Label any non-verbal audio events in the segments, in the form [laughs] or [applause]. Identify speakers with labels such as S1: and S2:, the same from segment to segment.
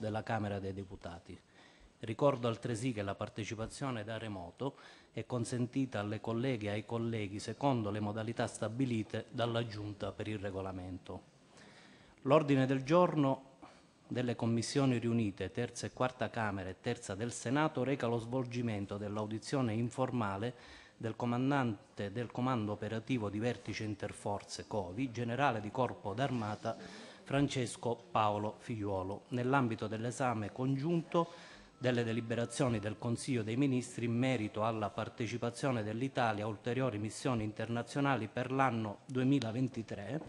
S1: della Camera dei Deputati. Ricordo altresì che la partecipazione da remoto è consentita alle colleghe e ai colleghi secondo le modalità stabilite dalla Giunta per il regolamento. L'ordine del giorno delle commissioni riunite terza e quarta Camera e terza del Senato reca lo svolgimento dell'audizione informale del comandante del comando operativo di vertice interforze COVI, generale di corpo d'armata Francesco Paolo Figliuolo, nell'ambito dell'esame congiunto delle deliberazioni del Consiglio dei Ministri in merito alla partecipazione dell'Italia a ulteriori missioni internazionali per l'anno 2023,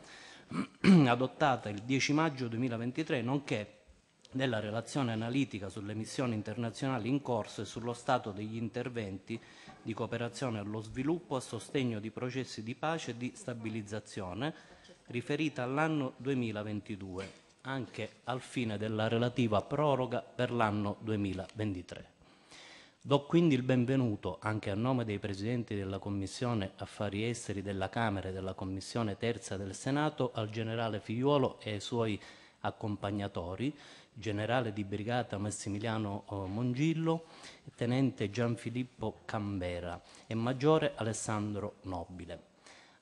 S1: [clears throat] adottata il 10 maggio 2023, nonché della relazione analitica sulle missioni internazionali in corso e sullo stato degli interventi di cooperazione allo sviluppo a sostegno di processi di pace e di stabilizzazione riferita all'anno 2022, anche al fine della relativa proroga per l'anno 2023. Do quindi il benvenuto, anche a nome dei Presidenti della Commissione Affari Esteri della Camera e della Commissione Terza del Senato, al Generale Figliuolo e ai suoi accompagnatori, Generale di Brigata Massimiliano eh, Mongillo, Tenente Gianfilippo Cambera e Maggiore Alessandro Nobile.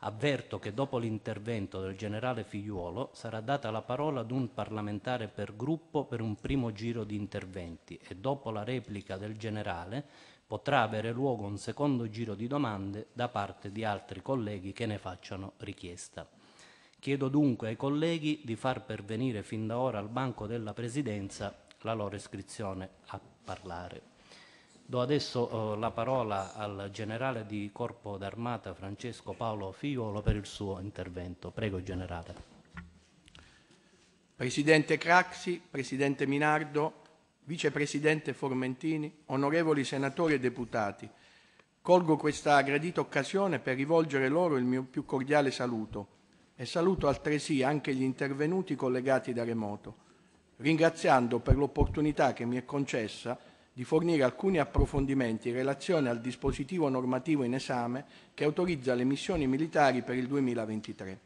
S1: Avverto che dopo l'intervento del generale Figliuolo sarà data la parola ad un parlamentare per gruppo per un primo giro di interventi e dopo la replica del generale potrà avere luogo un secondo giro di domande da parte di altri colleghi che ne facciano richiesta. Chiedo dunque ai colleghi di far pervenire fin da ora al banco della Presidenza la loro iscrizione a parlare. Do adesso eh, la parola al generale di Corpo d'Armata Francesco Paolo Figliolo per il suo intervento. Prego, generale. Presidente Craxi, Presidente Minardo, Vicepresidente
S2: Formentini, onorevoli senatori e deputati, colgo questa gradita occasione per rivolgere loro il mio più cordiale saluto e saluto altresì anche gli intervenuti collegati da remoto, ringraziando per l'opportunità che mi è concessa di fornire alcuni approfondimenti in relazione al dispositivo normativo in esame che autorizza le missioni militari per il 2023.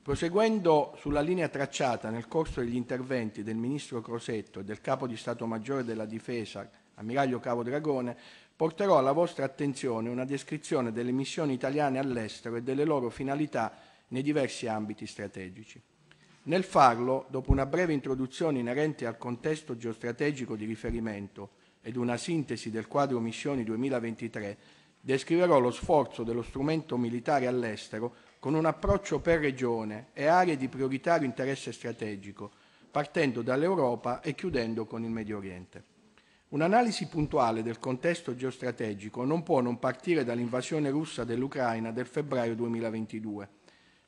S2: Proseguendo sulla linea tracciata nel corso degli interventi del Ministro Crosetto e del Capo di Stato Maggiore della Difesa, Ammiraglio Cavo Dragone, porterò alla vostra attenzione una descrizione delle missioni italiane all'estero e delle loro finalità nei diversi ambiti strategici. Nel farlo, dopo una breve introduzione inerente al contesto geostrategico di riferimento, ed una sintesi del quadro missioni 2023, descriverò lo sforzo dello strumento militare all'estero con un approccio per regione e aree di prioritario interesse strategico, partendo dall'Europa e chiudendo con il Medio Oriente. Un'analisi puntuale del contesto geostrategico non può non partire dall'invasione russa dell'Ucraina del febbraio 2022,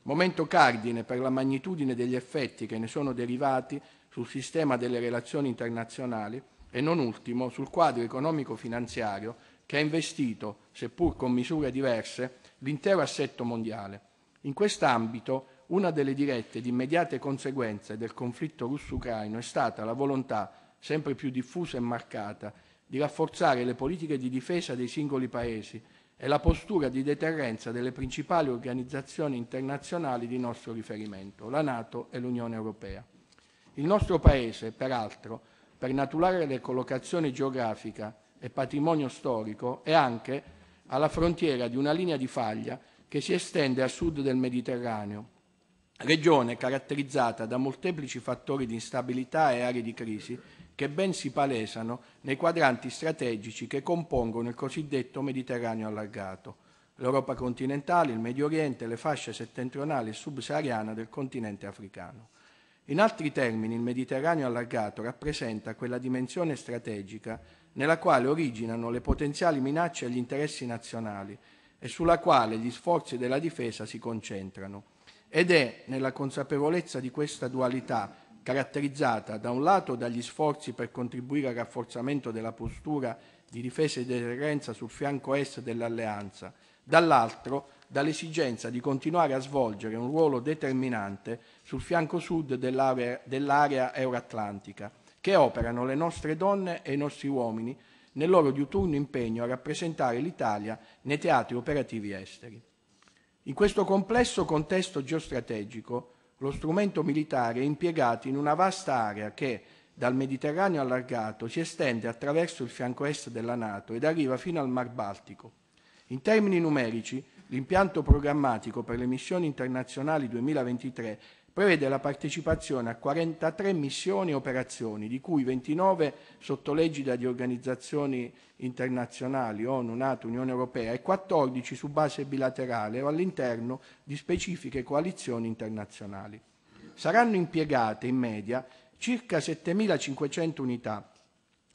S2: momento cardine per la magnitudine degli effetti che ne sono derivati sul sistema delle relazioni internazionali e non ultimo sul quadro economico-finanziario che ha investito, seppur con misure diverse, l'intero assetto mondiale. In quest'ambito una delle dirette ed immediate conseguenze del conflitto russo-ucraino è stata la volontà, sempre più diffusa e marcata, di rafforzare le politiche di difesa dei singoli paesi e la postura di deterrenza delle principali organizzazioni internazionali di nostro riferimento, la Nato e l'Unione Europea. Il nostro Paese, peraltro, per naturale collocazione geografica e patrimonio storico è anche alla frontiera di una linea di faglia che si estende a sud del Mediterraneo, regione caratterizzata da molteplici fattori di instabilità e aree di crisi che ben si palesano nei quadranti strategici che compongono il cosiddetto Mediterraneo allargato, l'Europa continentale, il Medio Oriente, le fasce settentrionali e subsahariana del continente africano. In altri termini, il Mediterraneo allargato rappresenta quella dimensione strategica nella quale originano le potenziali minacce agli interessi nazionali e sulla quale gli sforzi della difesa si concentrano. Ed è nella consapevolezza di questa dualità, caratterizzata da un lato dagli sforzi per contribuire al rafforzamento della postura di difesa e deterrenza sul fianco est dell'alleanza, dall'altro dall'esigenza di continuare a svolgere un ruolo determinante sul fianco sud dell'area, dell'area euroatlantica, che operano le nostre donne e i nostri uomini nel loro diuturno impegno a rappresentare l'Italia nei teatri operativi esteri. In questo complesso contesto geostrategico, lo strumento militare è impiegato in una vasta area che, dal Mediterraneo allargato, si estende attraverso il fianco est della Nato ed arriva fino al Mar Baltico. In termini numerici, l'impianto programmatico per le missioni internazionali 2023 prevede la partecipazione a 43 missioni e operazioni, di cui 29 sotto l'egida di organizzazioni internazionali, ONU, NATO, Unione Europea e 14 su base bilaterale o all'interno di specifiche coalizioni internazionali. Saranno impiegate in media circa 7.500 unità,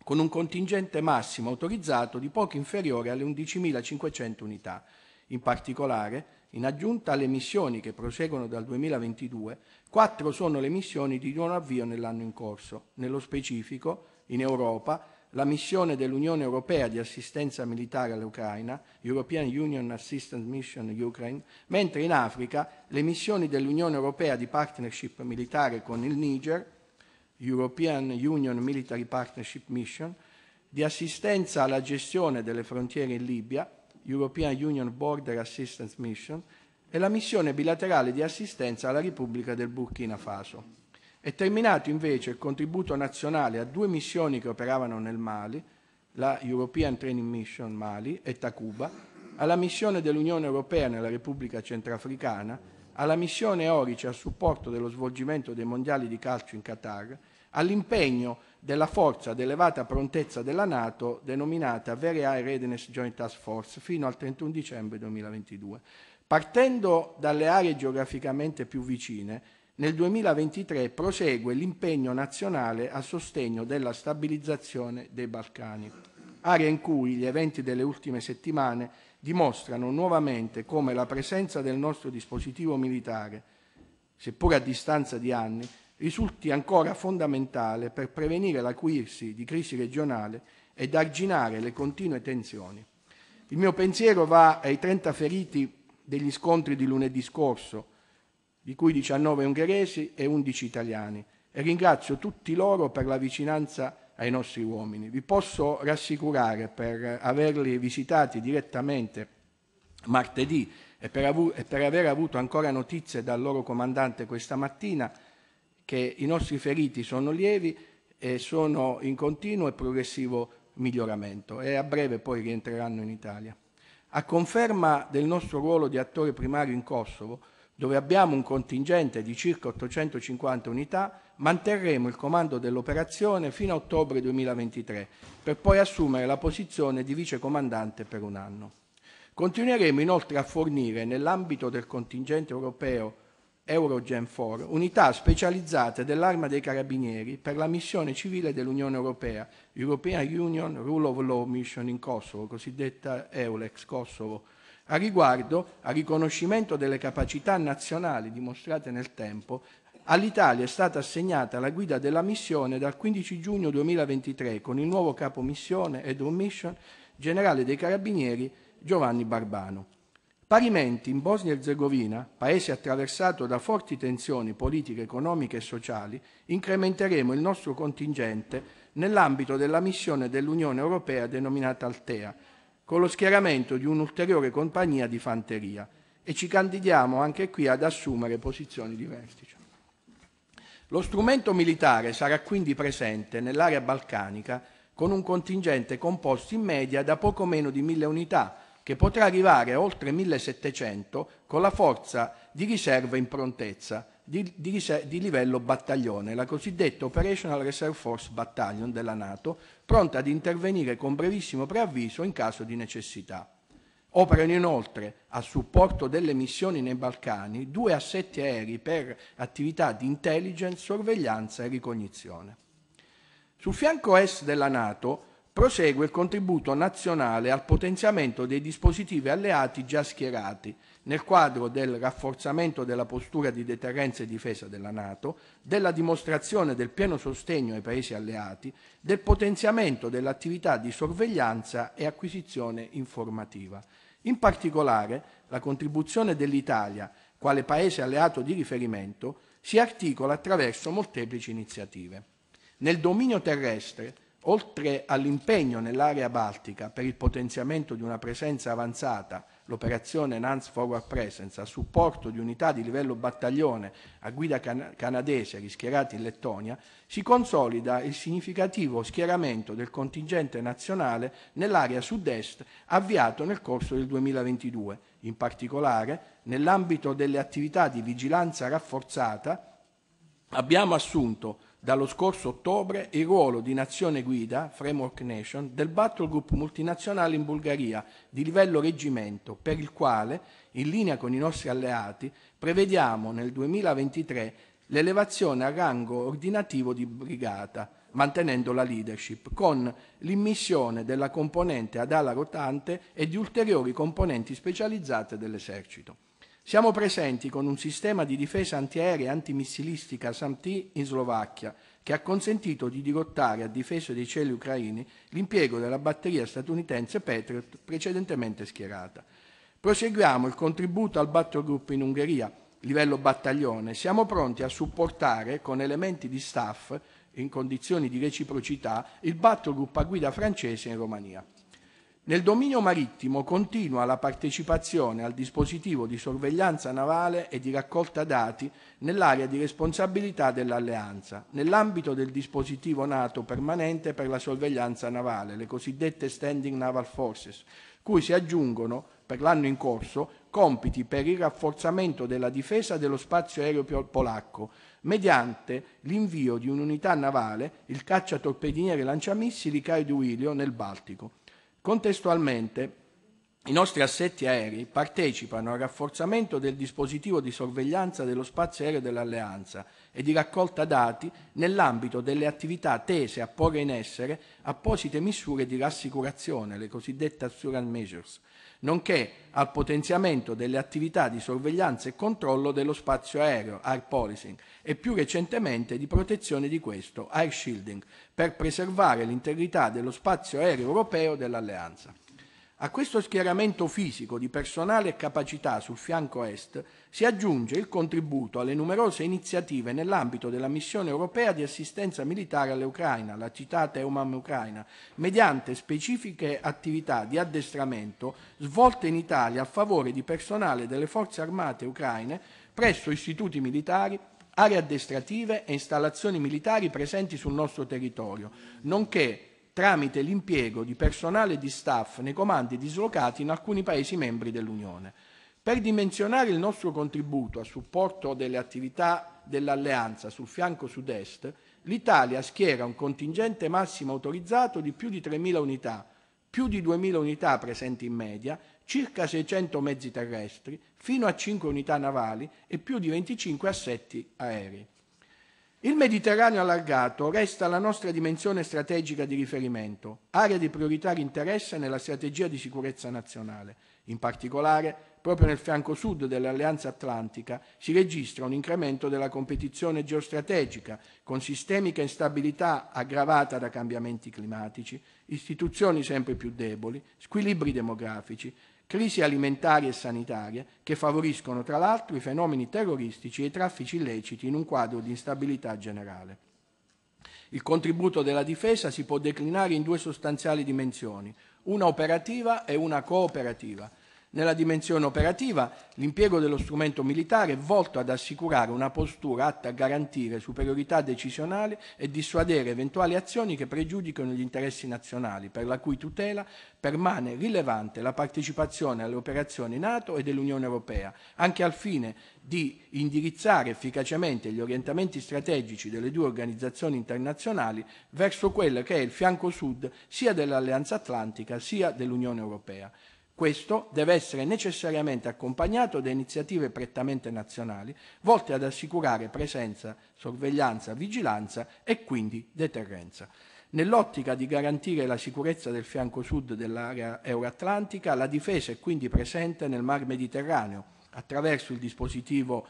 S2: con un contingente massimo autorizzato di poco inferiore alle 11.500 unità. In particolare, in aggiunta alle missioni che proseguono dal 2022, quattro sono le missioni di non avvio nell'anno in corso. Nello specifico, in Europa, la missione dell'Unione Europea di assistenza militare all'Ucraina, European Union Assistance Mission Ukraine, mentre in Africa le missioni dell'Unione Europea di partnership militare con il Niger, European Union Military Partnership Mission, di assistenza alla gestione delle frontiere in Libia, European Union Border Assistance Mission, e la missione bilaterale di assistenza alla Repubblica del Burkina Faso. È terminato invece il contributo nazionale a due missioni che operavano nel Mali, la European Training Mission Mali e Takuba, alla missione dell'Unione Europea nella Repubblica Centrafricana alla missione Orice a supporto dello svolgimento dei mondiali di calcio in Qatar, all'impegno della forza d'elevata prontezza della Nato denominata Very High Readiness Joint Task Force fino al 31 dicembre 2022. Partendo dalle aree geograficamente più vicine, nel 2023 prosegue l'impegno nazionale a sostegno della stabilizzazione dei Balcani, area in cui gli eventi delle ultime settimane dimostrano nuovamente come la presenza del nostro dispositivo militare, seppur a distanza di anni, risulti ancora fondamentale per prevenire l'acuirsi di crisi regionale ed arginare le continue tensioni. Il mio pensiero va ai 30 feriti degli scontri di lunedì scorso, di cui 19 ungheresi e 11 italiani, e ringrazio tutti loro per la vicinanza ai nostri uomini. Vi posso rassicurare per averli visitati direttamente martedì e per, avu- e per aver avuto ancora notizie dal loro comandante questa mattina che i nostri feriti sono lievi e sono in continuo e progressivo miglioramento e a breve poi rientreranno in Italia. A conferma del nostro ruolo di attore primario in Kosovo, dove abbiamo un contingente di circa 850 unità, manterremo il comando dell'operazione fino a ottobre 2023, per poi assumere la posizione di vicecomandante per un anno. Continueremo inoltre a fornire, nell'ambito del contingente europeo Eurogen 4, unità specializzate dell'arma dei carabinieri per la missione civile dell'Unione Europea, European Union Rule of Law Mission in Kosovo, cosiddetta EULEX Kosovo. A riguardo, a riconoscimento delle capacità nazionali dimostrate nel tempo, all'Italia è stata assegnata la guida della missione dal 15 giugno 2023 con il nuovo capo missione Head of Mission, generale dei Carabinieri Giovanni Barbano. Parimenti in Bosnia e Herzegovina, paese attraversato da forti tensioni politiche, economiche e sociali, incrementeremo il nostro contingente nell'ambito della missione dell'Unione Europea denominata Altea, con lo schieramento di un'ulteriore compagnia di fanteria e ci candidiamo anche qui ad assumere posizioni di vertice. Lo strumento militare sarà quindi presente nell'area balcanica con un contingente composto in media da poco meno di mille unità, che potrà arrivare a oltre 1.700 con la forza di riserva in prontezza di, di, di, livello battaglione, la cosiddetta Operational Reserve Force Battalion della Nato, pronta ad intervenire con brevissimo preavviso in caso di necessità. Operano inoltre a supporto delle missioni nei Balcani due assetti aerei per attività di intelligence, sorveglianza e ricognizione. Sul fianco est della Nato prosegue il contributo nazionale al potenziamento dei dispositivi alleati già schierati nel quadro del rafforzamento della postura di deterrenza e difesa della Nato, della dimostrazione del pieno sostegno ai Paesi alleati, del potenziamento dell'attività di sorveglianza e acquisizione informativa. In particolare, la contribuzione dell'Italia, quale paese alleato di riferimento, si articola attraverso molteplici iniziative. Nel dominio terrestre, oltre all'impegno nell'area baltica per il potenziamento di una presenza avanzata l'operazione Enhanced Forward Presence a supporto di unità di livello battaglione a guida can canadese rischierate in Lettonia, si consolida il significativo schieramento del contingente nazionale nell'area sud-est avviato nel corso del 2022, in particolare nell'ambito delle attività di vigilanza rafforzata Abbiamo assunto dallo scorso ottobre il ruolo di nazione guida, Framework Nation, del Battle Group multinazionale in Bulgaria di livello reggimento, per il quale, in linea con i nostri alleati, prevediamo nel 2023 l'elevazione a rango ordinativo di brigata, mantenendo la leadership, con l'immissione della componente ad ala rotante e di ulteriori componenti specializzate dell'esercito. Siamo presenti con un sistema di difesa antiaerea e antimissilistica SAMTI in Slovacchia, che ha consentito di dirottare a difesa dei cieli ucraini l'impiego della batteria statunitense Patriot precedentemente schierata. Proseguiamo il contributo al battle group in Ungheria, livello battaglione. Siamo pronti a supportare con elementi di staff in condizioni di reciprocità il battle group a guida francese in Romania. Nel dominio marittimo continua la partecipazione al dispositivo di sorveglianza navale e di raccolta dati nell'area di responsabilità dell'Alleanza, nell'ambito del dispositivo NATO permanente per la sorveglianza navale, le cosiddette Standing Naval Forces, cui si aggiungono, per l'anno in corso, compiti per il rafforzamento della difesa dello spazio aereo polacco, mediante l'invio di un'unità navale, il cacciatorpediniere lanciamissili Kaiduilio, nel Baltico. Contestualmente, i nostri assetti aerei partecipano al rafforzamento del dispositivo di sorveglianza dello spazio aereo dell'Alleanza e di raccolta dati nell'ambito delle attività tese a porre in essere apposite misure di rassicurazione, le cosiddette assurance measures, nonché al potenziamento delle attività di sorveglianza e controllo dello spazio aereo, air policing, e più recentemente di protezione di questo, air shielding, per preservare l'integrità dello spazio aereo europeo dell'Alleanza. A questo schieramento fisico di personale e capacità sul fianco est si aggiunge il contributo alle numerose iniziative nell'ambito della missione europea di assistenza militare all'Ucraina, la citata EUMAM Ucraina, mediante specifiche attività di addestramento svolte in Italia a favore di personale delle forze armate ucraine presso istituti militari, aree addestrative e installazioni militari presenti sul nostro territorio, nonché tramite l'impiego di personale e di staff nei comandi dislocati in alcuni Paesi membri dell'Unione. Per dimensionare il nostro contributo a supporto delle attività dell'Alleanza sul fianco sud-est, l'Italia schiera un contingente massimo autorizzato di più di 3.000 unità, più di 2.000 unità presenti in media, circa 600 mezzi terrestri, fino a 5 unità navali e più di 25 assetti aerei. Il Mediterraneo allargato resta la nostra dimensione strategica di riferimento, area di prioritario interesse nella strategia di sicurezza nazionale. In particolare, proprio nel fianco sud dell'Alleanza Atlantica si registra un incremento della competizione geostrategica, con sistemica instabilità aggravata da cambiamenti climatici, istituzioni sempre più deboli, squilibri demografici crisi alimentari e sanitarie che favoriscono tra l'altro i fenomeni terroristici e i traffici illeciti in un quadro di instabilità generale. Il contributo della difesa si può declinare in due sostanziali dimensioni, una operativa e una cooperativa, nella dimensione operativa, l'impiego dello strumento militare è volto ad assicurare una postura atta a garantire superiorità decisionale e dissuadere eventuali azioni che pregiudicano gli interessi nazionali, per la cui tutela permane rilevante la partecipazione alle operazioni NATO e dell'Unione Europea, anche al fine di indirizzare efficacemente gli orientamenti strategici delle due organizzazioni internazionali verso quello che è il fianco sud sia dell'Alleanza Atlantica sia dell'Unione Europea. Questo deve essere necessariamente accompagnato da iniziative prettamente nazionali volte ad assicurare presenza, sorveglianza, vigilanza e quindi deterrenza. Nell'ottica di garantire la sicurezza del fianco sud dell'area euroatlantica, la difesa è quindi presente nel Mar Mediterraneo attraverso il dispositivo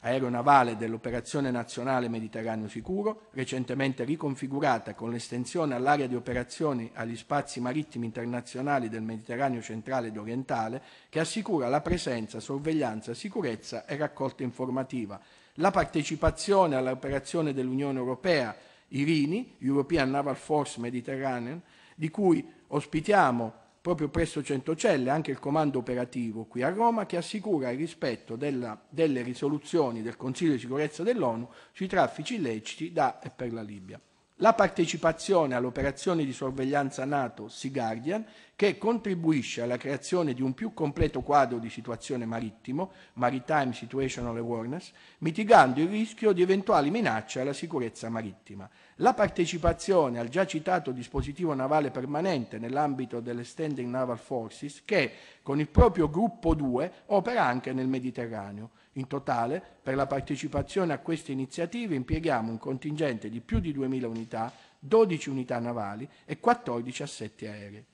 S2: aeronavale dell'Operazione Nazionale Mediterraneo Sicuro, recentemente riconfigurata con l'estensione all'area di operazioni agli spazi marittimi internazionali del Mediterraneo centrale ed orientale, che assicura la presenza, sorveglianza, sicurezza e raccolta informativa, la partecipazione all'operazione dell'Unione Europea Irini, European Naval Force Mediterranean, di cui ospitiamo proprio presso Centocelle anche il comando operativo qui a Roma che assicura il rispetto della, delle risoluzioni del Consiglio di sicurezza dell'ONU sui traffici illeciti da e per la Libia la partecipazione all'operazione di sorveglianza NATO Sea Guardian, che contribuisce alla creazione di un più completo quadro di situazione marittimo, Maritime Situational Awareness, mitigando il rischio di eventuali minacce alla sicurezza marittima. La partecipazione al già citato dispositivo navale permanente nell'ambito delle Standing Naval Forces, che con il proprio gruppo 2 opera anche nel Mediterraneo. In totale, per la partecipazione a queste iniziative impieghiamo un contingente di più di 2.000 unità, 12 unità navali e 14 assetti aerei.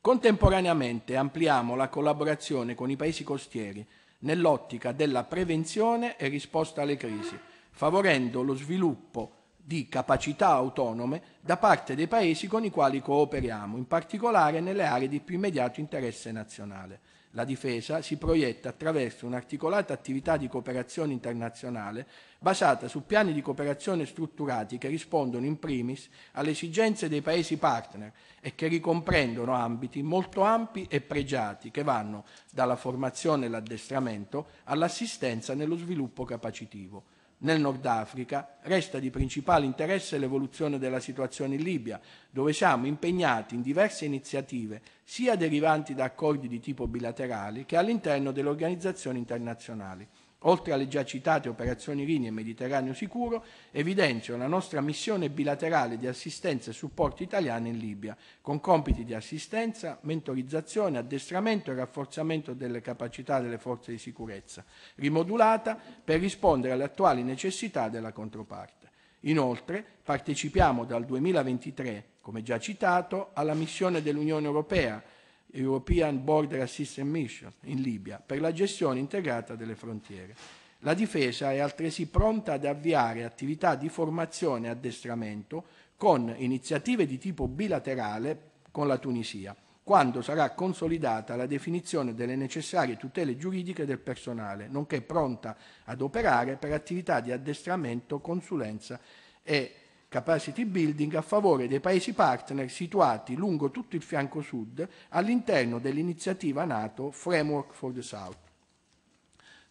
S2: Contemporaneamente ampliamo la collaborazione con i paesi costieri nell'ottica della prevenzione e risposta alle crisi, favorendo lo sviluppo di capacità autonome da parte dei paesi con i quali cooperiamo, in particolare nelle aree di più immediato interesse nazionale la difesa si proietta attraverso un'articolata attività di cooperazione internazionale basata su piani di cooperazione strutturati che rispondono in primis alle esigenze dei Paesi partner e che ricomprendono ambiti molto ampi e pregiati che vanno dalla formazione e l'addestramento all'assistenza nello sviluppo capacitivo. Nel Nord Africa resta di principale interesse l'evoluzione della situazione in Libia, dove siamo impegnati in diverse iniziative, sia derivanti da accordi di tipo bilaterali che all'interno delle organizzazioni internazionali. Oltre alle già citate operazioni linee Mediterraneo sicuro, evidenzio la nostra missione bilaterale di assistenza e supporto italiana in Libia, con compiti di assistenza, mentorizzazione, addestramento e rafforzamento delle capacità delle forze di sicurezza, rimodulata per rispondere alle attuali necessità della controparte. Inoltre, partecipiamo dal 2023, come già citato, alla missione dell'Unione Europea European Border Assistance Mission in Libia per la gestione integrata delle frontiere. La difesa è altresì pronta ad avviare attività di formazione e addestramento con iniziative di tipo bilaterale con la Tunisia, quando sarà consolidata la definizione delle necessarie tutele giuridiche del personale, nonché pronta ad operare per attività di addestramento, consulenza e capacity building a favore dei paesi partner situati lungo tutto il fianco sud all'interno dell'iniziativa NATO Framework for the South.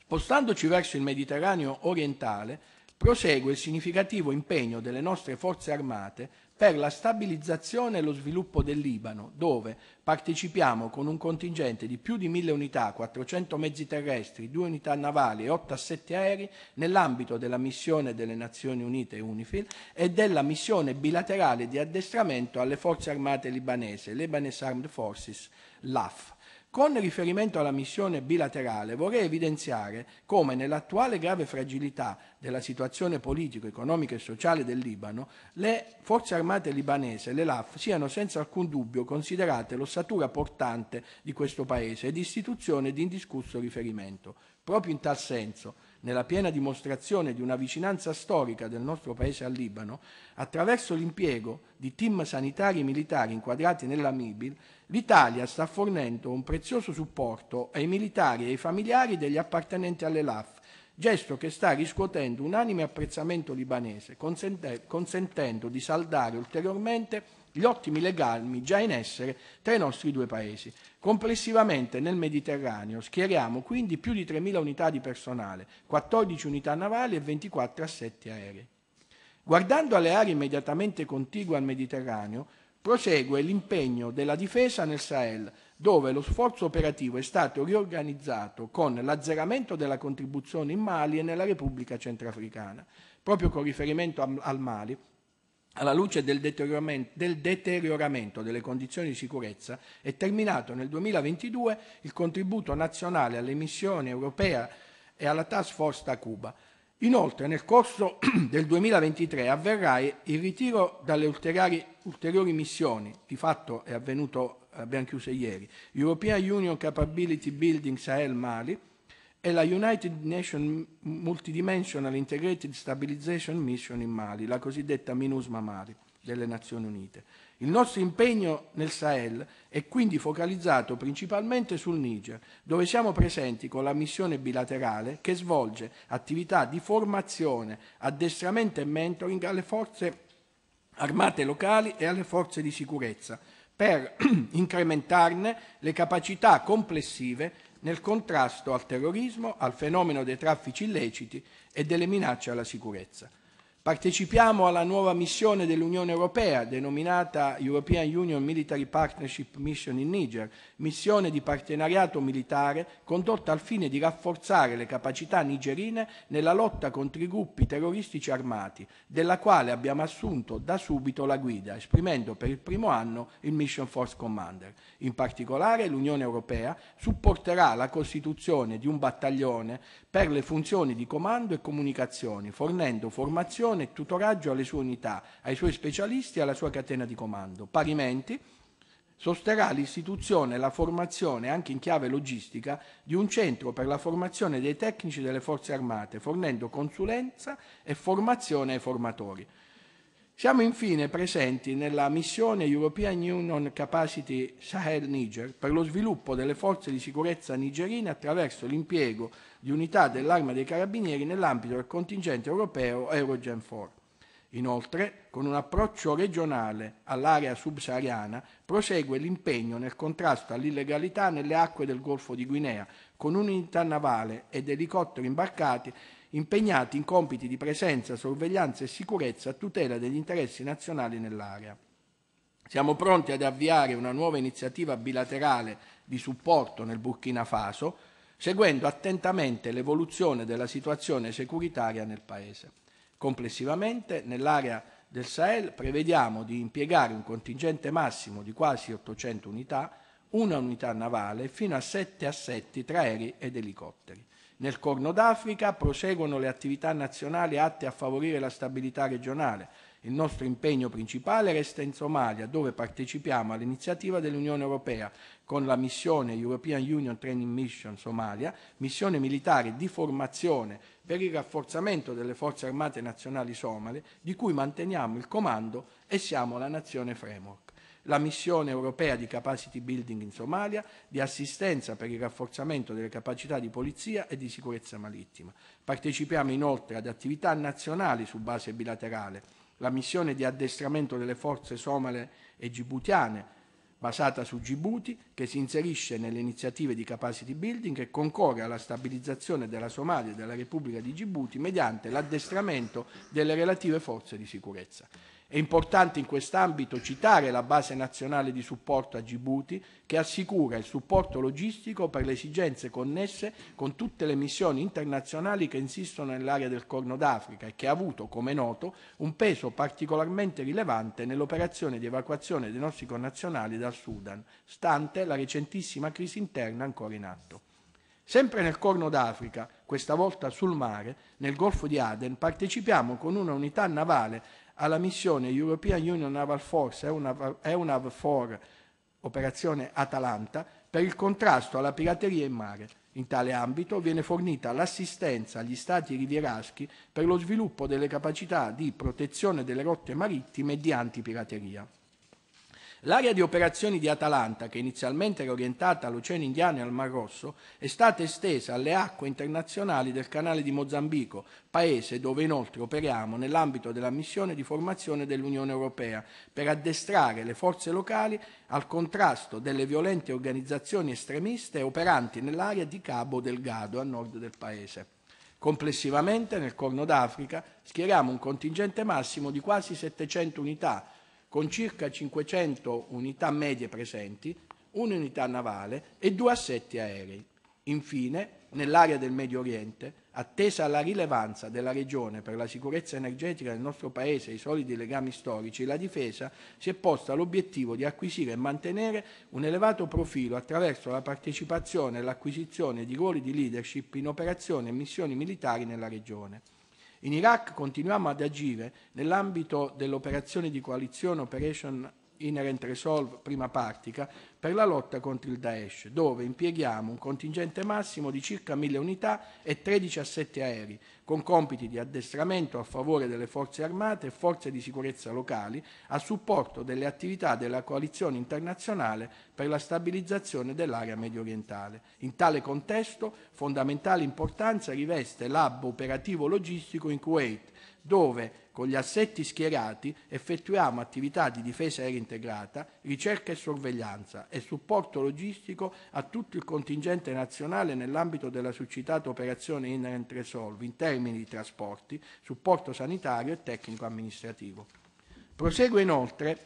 S2: Spostandoci verso il Mediterraneo orientale, prosegue il significativo impegno delle nostre forze armate per la stabilizzazione e lo sviluppo del Libano, dove partecipiamo con un contingente di più di mille unità, 400 mezzi terrestri, 2 unità navali e 8 assetti aerei nell'ambito della missione delle Nazioni Unite UNIFIL e della missione bilaterale di addestramento alle forze armate libanese, Lebanese Armed Forces, LAF. Con riferimento alla missione bilaterale vorrei evidenziare come nell'attuale grave fragilità della situazione politico, economica e sociale del Libano, le forze armate libanese, le LAF, siano senza alcun dubbio considerate l'ossatura portante di questo paese ed istituzione di indiscusso riferimento. Proprio in tal senso nella piena dimostrazione di una vicinanza storica del nostro Paese al Libano, attraverso l'impiego di team sanitari e militari inquadrati nella MIBIL, l'Italia sta fornendo un prezioso supporto ai militari e ai familiari degli appartenenti alle LAF, gesto che sta riscuotendo unanime apprezzamento libanese, consente consentendo di saldare ulteriormente gli ottimi legami già in essere tra i nostri due paesi. Complessivamente nel Mediterraneo schieriamo quindi più di 3.000 unità di personale, 14 unità navali e 24 assetti aerei. Guardando alle aree immediatamente contigue al Mediterraneo, prosegue l'impegno della difesa nel Sahel, dove lo sforzo operativo è stato riorganizzato con l'azzeramento della contribuzione in Mali e nella Repubblica Centrafricana. Proprio con riferimento al Mali, alla luce del deterioramento, del deterioramento, delle condizioni di sicurezza, è terminato nel 2022 il contributo nazionale alle missioni europee e alla task force da Cuba. Inoltre, nel corso [clears throat] del 2023 avverrà il ritiro dalle ulteriori, ulteriori missioni, di fatto è avvenuto, abbiamo eh, chiuso ieri, European Union Capability Building Sahel Mali, e la United Nations Multidimensional Integrated Stabilization Mission in Mali, la cosiddetta MINUSMA Mali delle Nazioni Unite. Il nostro impegno nel Sahel è quindi focalizzato principalmente sul Niger, dove siamo presenti con la missione bilaterale che svolge attività di formazione, addestramento e mentoring alle forze armate locali e alle forze di sicurezza per [clears throat] incrementarne le capacità complessive nel contrasto al terrorismo, al fenomeno dei traffici illeciti e delle minacce alla sicurezza. Partecipiamo alla nuova missione dell'Unione Europea, denominata European Union Military Partnership Mission in Niger, missione di partenariato militare condotta al fine di rafforzare le capacità nigerine nella lotta contro i gruppi terroristici armati, della quale abbiamo assunto da subito la guida, esprimendo per il primo anno il Mission Force Commander. In particolare l'Unione Europea supporterà la costituzione di un battaglione per le funzioni di comando e comunicazioni, fornendo formazione formazione e tutoraggio alle sue unità, ai suoi specialisti e alla sua catena di comando. Parimenti, sosterrà l'istituzione e la formazione, anche in chiave logistica, di un centro per la formazione dei tecnici delle forze armate, fornendo consulenza e formazione ai formatori. Siamo infine presenti nella missione European Union Capacity Sahel Niger per lo sviluppo delle forze di sicurezza nigerine attraverso l'impiego di unità dell'Arma dei Carabinieri nell'ambito del contingente europeo Eurogen 4. Inoltre, con un approccio regionale all'area subsahariana, prosegue l'impegno nel contrasto all'illegalità nelle acque del Golfo di Guinea, con un'unità navale ed elicotteri imbarcati impegnati in compiti di presenza, sorveglianza e sicurezza a tutela degli interessi nazionali nell'area. Siamo pronti ad avviare una nuova iniziativa bilaterale di supporto nel Burkina Faso, seguendo attentamente l'evoluzione della situazione securitaria nel Paese. Complessivamente, nell'area del Sahel prevediamo di impiegare un contingente massimo di quasi 800 unità, una unità navale e fino a sette assetti tra aerei ed elicotteri. Nel Corno d'Africa proseguono le attività nazionali atte a favorire la stabilità regionale, il nostro impegno principale resta in Somalia, dove partecipiamo all'iniziativa dell'Unione Europea con la missione European Union Training Mission Somalia, missione militare di formazione per il rafforzamento delle forze armate nazionali somale, di cui manteniamo il comando e siamo la nazione framework la missione europea di capacity building in Somalia, di assistenza per il rafforzamento delle capacità di polizia e di sicurezza marittima. Partecipiamo inoltre ad attività nazionali su base bilaterale la missione di addestramento delle forze somale e gibutiane, basata su Djibouti, che si inserisce nelle iniziative di capacity building e concorre alla stabilizzazione della Somalia e della Repubblica di Djibouti mediante l'addestramento delle relative forze di sicurezza. È importante in quest'ambito citare la base nazionale di supporto a Djibouti che assicura il supporto logistico per le esigenze connesse con tutte le missioni internazionali che insistono nell'area del Corno d'Africa e che ha avuto, come noto, un peso particolarmente rilevante nell'operazione di evacuazione dei nostri connazionali dal Sudan, stante la recentissima crisi interna ancora in atto. Sempre nel Corno d'Africa, questa volta sul mare, nel Golfo di Aden, partecipiamo con una unità navale alla missione European Union Naval Force EUNAVFOR, operazione Atalanta per il contrasto alla pirateria in mare. In tale ambito viene fornita l'assistenza agli stati rivieraschi per lo sviluppo delle capacità di protezione delle rotte marittime e di antipirateria. L'area di operazioni di Atalanta, che inizialmente era orientata all'Oceano Indiano e al Mar Rosso, è stata estesa alle acque internazionali del canale di Mozambico, paese dove inoltre operiamo nell'ambito della missione di formazione dell'Unione Europea, per addestrare le forze locali al contrasto delle violente organizzazioni estremiste operanti nell'area di Cabo Delgado, a nord del paese. Complessivamente nel Corno d'Africa schieriamo un contingente massimo di quasi 700 unità, con circa 500 unità medie presenti, un'unità navale e due assetti aerei. Infine, nell'area del Medio Oriente, attesa la rilevanza della regione per la sicurezza energetica del nostro Paese e i solidi legami storici, la difesa si è posta l'obiettivo di acquisire e mantenere un elevato profilo attraverso la partecipazione e l'acquisizione di ruoli di leadership in operazioni e missioni militari nella regione. In Iraq continuiamo ad agire nell'ambito dell'operazione di coalizione Operation Inherent Resolve prima partica, per la lotta contro il Daesh, dove impieghiamo un contingente massimo di circa 1000 unità e 13 assetti aerei, con compiti di addestramento a favore delle forze armate e forze di sicurezza locali, a supporto delle attività della coalizione internazionale per la stabilizzazione dell'area mediorientale. In tale contesto, fondamentale importanza riveste l'hub operativo logistico in Kuwait, dove con gli assetti schierati effettuiamo attività di difesa aerea integrata, ricerca e sorveglianza e supporto logistico a tutto il contingente nazionale nell'ambito della suscitata operazione Inherent Resolve in termini di trasporti, supporto sanitario e tecnico amministrativo. Prosegue inoltre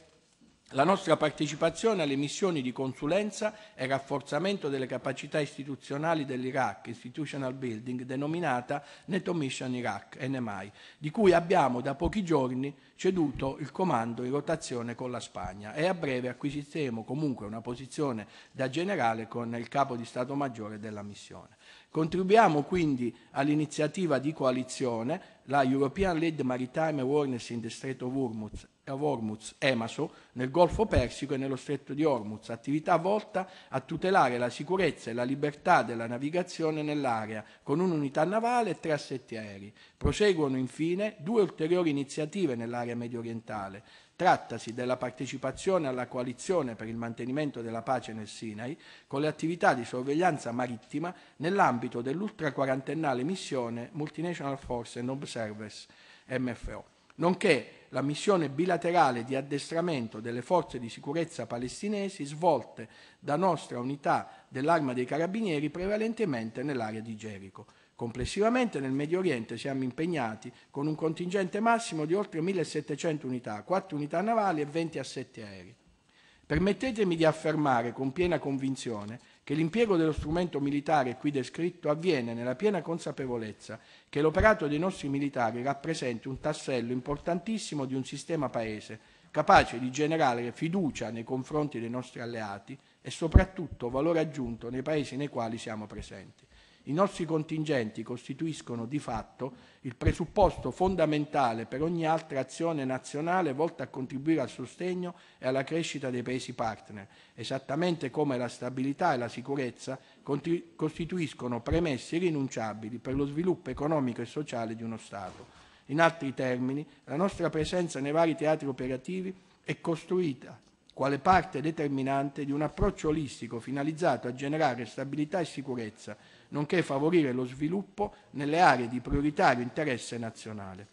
S2: la nostra partecipazione alle missioni di consulenza e rafforzamento delle capacità istituzionali dell'Iraq, Institutional Building, denominata NATO Mission Iraq, NMI, di cui abbiamo da pochi giorni ceduto il comando in rotazione con la Spagna e a breve acquisiremo comunque una posizione da generale con il capo di Stato Maggiore della missione. Contribuiamo quindi all'iniziativa di coalizione, la European Lead Maritime Awareness in the Strait of Hormuz a Hormuz, Emaso, nel Golfo Persico e nello Stretto di Hormuz, attività volta a tutelare la sicurezza e la libertà della navigazione nell'area con un'unità navale e tre assetti aerei. Proseguono infine due ulteriori iniziative nell'area medio orientale. Trattasi della partecipazione alla coalizione per il mantenimento della pace nel Sinai con le attività di sorveglianza marittima nell'ambito dell'ultraquarantennale missione Multinational Force and Observers MFO nonché la missione bilaterale di addestramento delle forze di sicurezza palestinesi svolte da nostra unità dell'Arma dei Carabinieri prevalentemente nell'area di Gerico. Complessivamente nel Medio Oriente siamo impegnati con un contingente massimo di oltre 1.700 unità, 4 unità navali e 20 assetti aerei. Permettetemi di affermare con piena convinzione che l'impiego dello strumento militare qui descritto avviene nella piena consapevolezza che l'operato dei nostri militari rappresenta un tassello importantissimo di un sistema paese capace di generare fiducia nei confronti dei nostri alleati e soprattutto valore aggiunto nei paesi nei quali siamo presenti. I nostri contingenti costituiscono di fatto il presupposto fondamentale per ogni altra azione nazionale volta a contribuire al sostegno e alla crescita dei Paesi partner, esattamente come la stabilità e la sicurezza costituiscono premesse irrinunciabili per lo sviluppo economico e sociale di uno Stato. In altri termini, la nostra presenza nei vari teatri operativi è costruita quale parte determinante di un approccio olistico finalizzato a generare stabilità e sicurezza nonché favorire lo sviluppo nelle aree di prioritario interesse nazionale.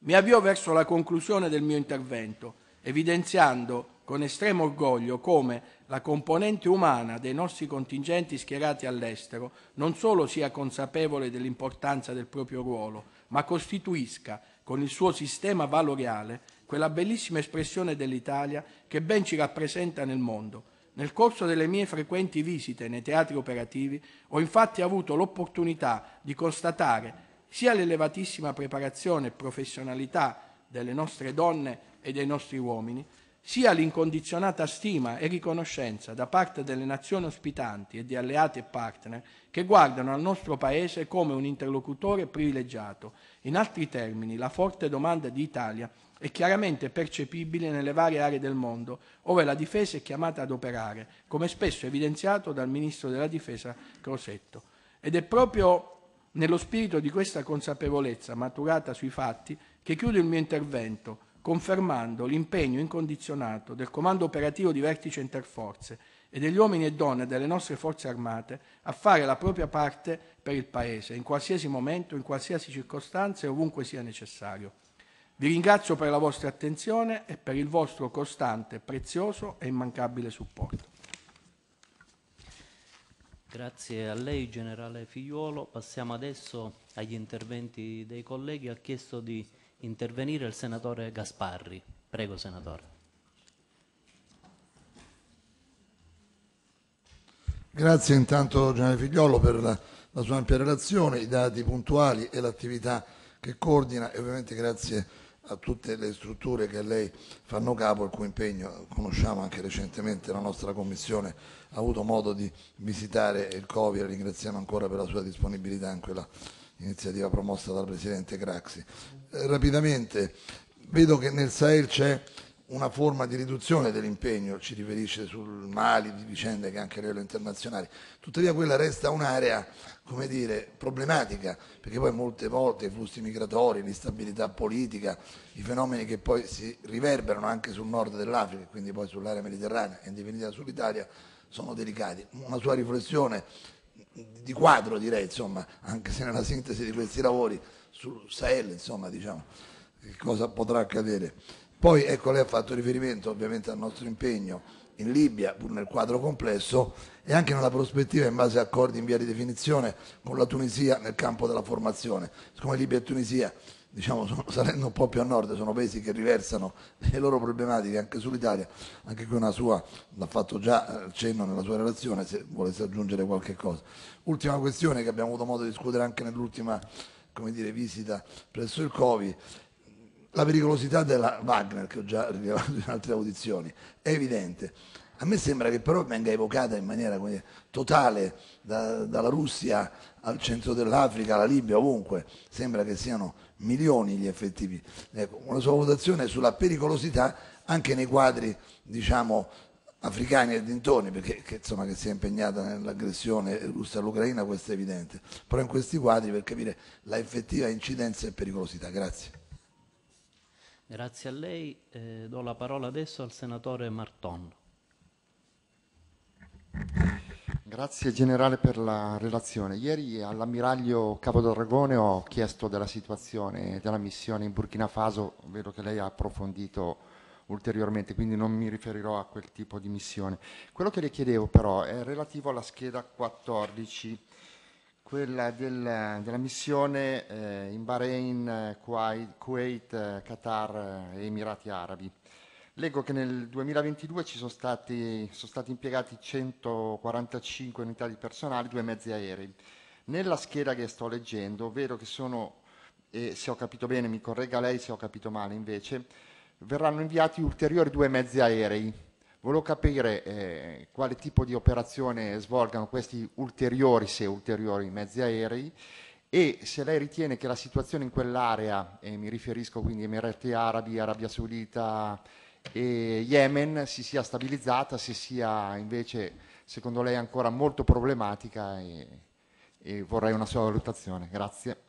S2: Mi avvio verso la conclusione del mio intervento, evidenziando con estremo orgoglio come la componente umana dei nostri contingenti schierati all'estero non solo sia consapevole dell'importanza del proprio ruolo, ma costituisca, con il suo sistema valoriale, quella bellissima espressione dell'Italia che ben ci rappresenta nel mondo, nel corso delle mie frequenti visite nei teatri operativi ho infatti avuto l'opportunità di constatare sia l'elevatissima preparazione e professionalità delle nostre donne e dei nostri uomini, sia l'incondizionata stima e riconoscenza da parte delle nazioni ospitanti e di alleati e partner che guardano al nostro Paese come un interlocutore privilegiato. In altri termini, la forte domanda di Italia è chiaramente percepibile nelle varie aree del mondo, ove la difesa è chiamata ad operare, come spesso evidenziato dal ministro della difesa Crosetto. Ed è proprio nello spirito di questa consapevolezza maturata sui fatti che chiudo il mio intervento, confermando l'impegno incondizionato del comando operativo di vertice interforze e degli uomini e donne delle nostre forze armate a fare la propria parte per il Paese, in qualsiasi momento, in qualsiasi circostanza e ovunque sia necessario. Vi ringrazio per la vostra attenzione e per il vostro costante, prezioso e immancabile supporto.
S1: Grazie a lei, generale Figliuolo. Passiamo adesso agli interventi dei colleghi. Ha chiesto di intervenire il senatore Gasparri. Prego, senatore.
S3: Grazie intanto, generale Figliuolo, per la, la sua ampia relazione, i dati puntuali e l'attività che coordina e ovviamente grazie a tutte le strutture che a lei fanno capo, il cui impegno conosciamo anche recentemente, la nostra Commissione ha avuto modo di visitare il Covid, e ringraziamo ancora per la sua disponibilità in quella iniziativa promossa dal Presidente Craxi. Eh, rapidamente, vedo che nel Sahel c'è una forma di riduzione dell'impegno, ci riferisce sul Mali, di vicende che anche a livello internazionale, tuttavia quella resta un'area come dire, problematica, perché poi molte volte i flussi migratori, l'instabilità politica, i fenomeni che poi si riverberano anche sul nord dell'Africa, quindi poi sull'area mediterranea e in definitiva sull'Italia, sono delicati. Una sua riflessione di quadro direi, insomma, anche se nella sintesi di questi lavori sul Sahel, insomma, diciamo, che cosa potrà accadere. Poi ecco, lei ha fatto riferimento ovviamente al nostro impegno in Libia, pur nel quadro complesso, e anche nella prospettiva in base a accordi in via di definizione con la Tunisia nel campo della formazione. Siccome Libia e Tunisia, diciamo, sono, [laughs] salendo un po' più a nord, sono paesi che riversano le loro problematiche anche sull'Italia, anche qui una sua, l'ha fatto già il eh, cenno nella sua relazione, se volesse aggiungere qualche cosa. Ultima questione che abbiamo avuto modo di discutere anche nell'ultima dire, visita presso il Covid, la pericolosità della Wagner, che ho già rilevato in altre audizioni, è evidente. A me sembra che però venga evocata in maniera totale da, dalla Russia al centro dell'Africa, alla Libia, ovunque. Sembra che siano milioni gli effettivi. Ecco, una sua votazione sulla pericolosità anche nei quadri, diciamo, africani e dintorni, perché che, insomma, che si è impegnata nell'aggressione russa all'Ucraina, questo è evidente, però in questi quadri per capire la effettiva incidenza e pericolosità. Grazie.
S1: Grazie a lei. Eh, do la parola adesso al senatore Marton.
S4: Grazie generale per la relazione. Ieri all'ammiraglio Capodragone ho chiesto della situazione della missione in Burkina Faso, vedo che lei ha approfondito ulteriormente, quindi non mi riferirò a quel tipo di missione. Quello che le chiedevo però è relativo alla scheda 14, quella del, della missione eh, in Bahrain, Kuwait, Qatar e Emirati Arabi. Leggo che nel 2022 ci sono stati, sono stati impiegati 145 unità di personale, due mezzi aerei. Nella scheda che sto leggendo vedo che sono, e se ho capito bene mi corregga lei se ho capito male invece, verranno inviati ulteriori due mezzi aerei. Volevo capire eh, quale tipo di operazione svolgano questi ulteriori, se ulteriori, mezzi aerei e se lei ritiene che la situazione in quell'area, e mi riferisco quindi a Emirati Arabi, Arabia Saudita, e Yemen si sia stabilizzata, se sia invece secondo lei ancora molto problematica e, e vorrei una sua valutazione. Grazie.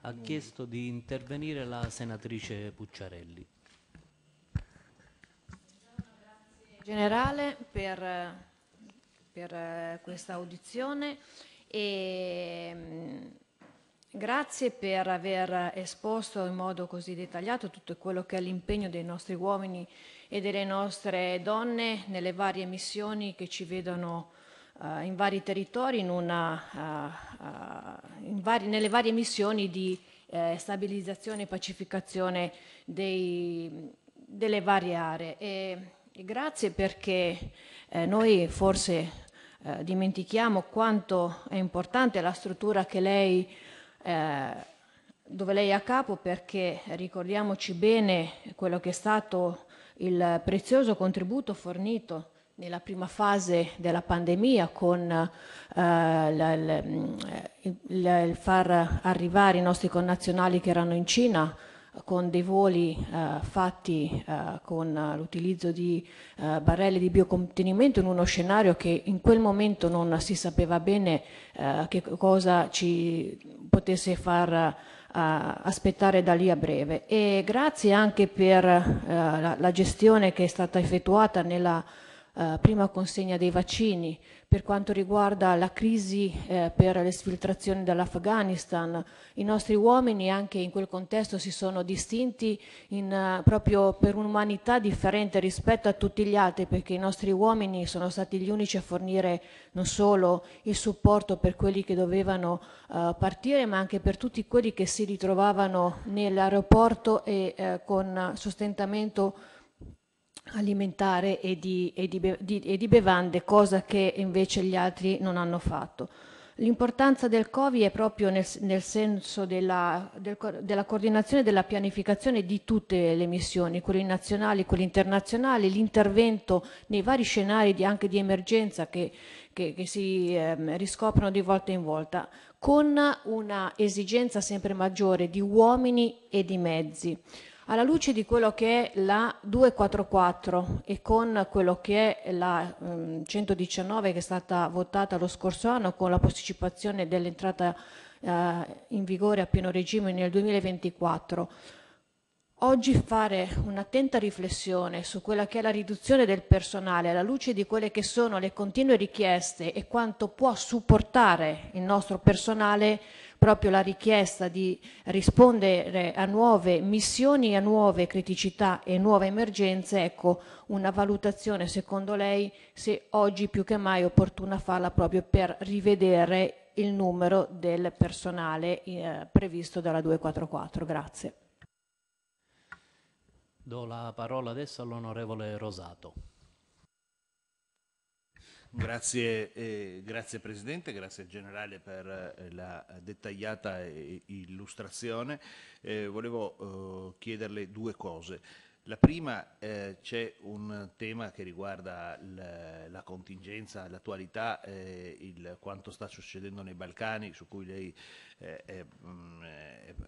S1: Ha chiesto di intervenire la senatrice Pucciarelli.
S5: Grazie Generale per, per eh, questa audizione e mm, Grazie per aver esposto in modo così dettagliato tutto quello che è l'impegno dei nostri uomini e delle nostre donne nelle varie missioni che ci vedono uh, in vari territori, in una, uh, in vari, nelle varie missioni di eh, stabilizzazione e pacificazione dei, delle varie aree. E, e grazie perché eh, noi forse eh, dimentichiamo quanto è importante la struttura che lei eh, dove lei è a capo perché ricordiamoci bene quello che è stato il prezioso contributo fornito nella prima fase della pandemia con eh, mm, il far arrivare i nostri connazionali che erano in Cina con dei voli eh, fatti eh, con l'utilizzo di eh, barelle di biocontenimento in uno scenario che in quel momento non si sapeva bene eh, che cosa ci potesse far eh, aspettare da lì a breve. E grazie anche per eh, la, la, gestione che è stata effettuata nella prima consegna dei vaccini per quanto riguarda la crisi eh, per l'esfiltrazione dall'Afghanistan. I nostri uomini anche in quel contesto si sono distinti in, uh, proprio per un'umanità differente rispetto a tutti gli altri perché i nostri uomini sono stati gli unici a fornire non solo il supporto per quelli che dovevano uh, partire ma anche per tutti quelli che si ritrovavano nell'aeroporto e uh, con sostentamento alimentare e di, e, di di, e di, bevande, cosa che invece gli altri non hanno fatto. L'importanza del Covid è proprio nel, nel senso della, del, della coordinazione e della pianificazione di tutte le missioni, quelle nazionali, quelle internazionali, l'intervento nei vari scenari di, anche di emergenza che, che, che si eh, riscoprono di volta in volta, con una esigenza sempre maggiore di uomini e di mezzi. Alla luce di quello che è la 244 e con quello che è la 119 ehm, che è stata votata lo scorso anno con la posticipazione dell'entrata eh, in vigore a pieno regime nel 2024, Oggi fare un'attenta riflessione su quella che è la riduzione del personale alla luce di quelle che sono le continue richieste e quanto può supportare il nostro personale proprio la richiesta di rispondere a nuove missioni, a nuove criticità e nuove emergenze, ecco una valutazione secondo lei se oggi più che mai è opportuna farla proprio per rivedere il numero del personale eh, previsto dalla
S1: 244. Grazie. Do la parola adesso all'onorevole Rosato.
S6: Grazie, eh, grazie, Presidente, grazie Generale per eh, la dettagliata eh, illustrazione. volevo eh, chiederle due cose. La prima eh, c'è un tema che riguarda la, la contingenza, l'attualità, quanto sta succedendo nei Balcani, su cui lei eh,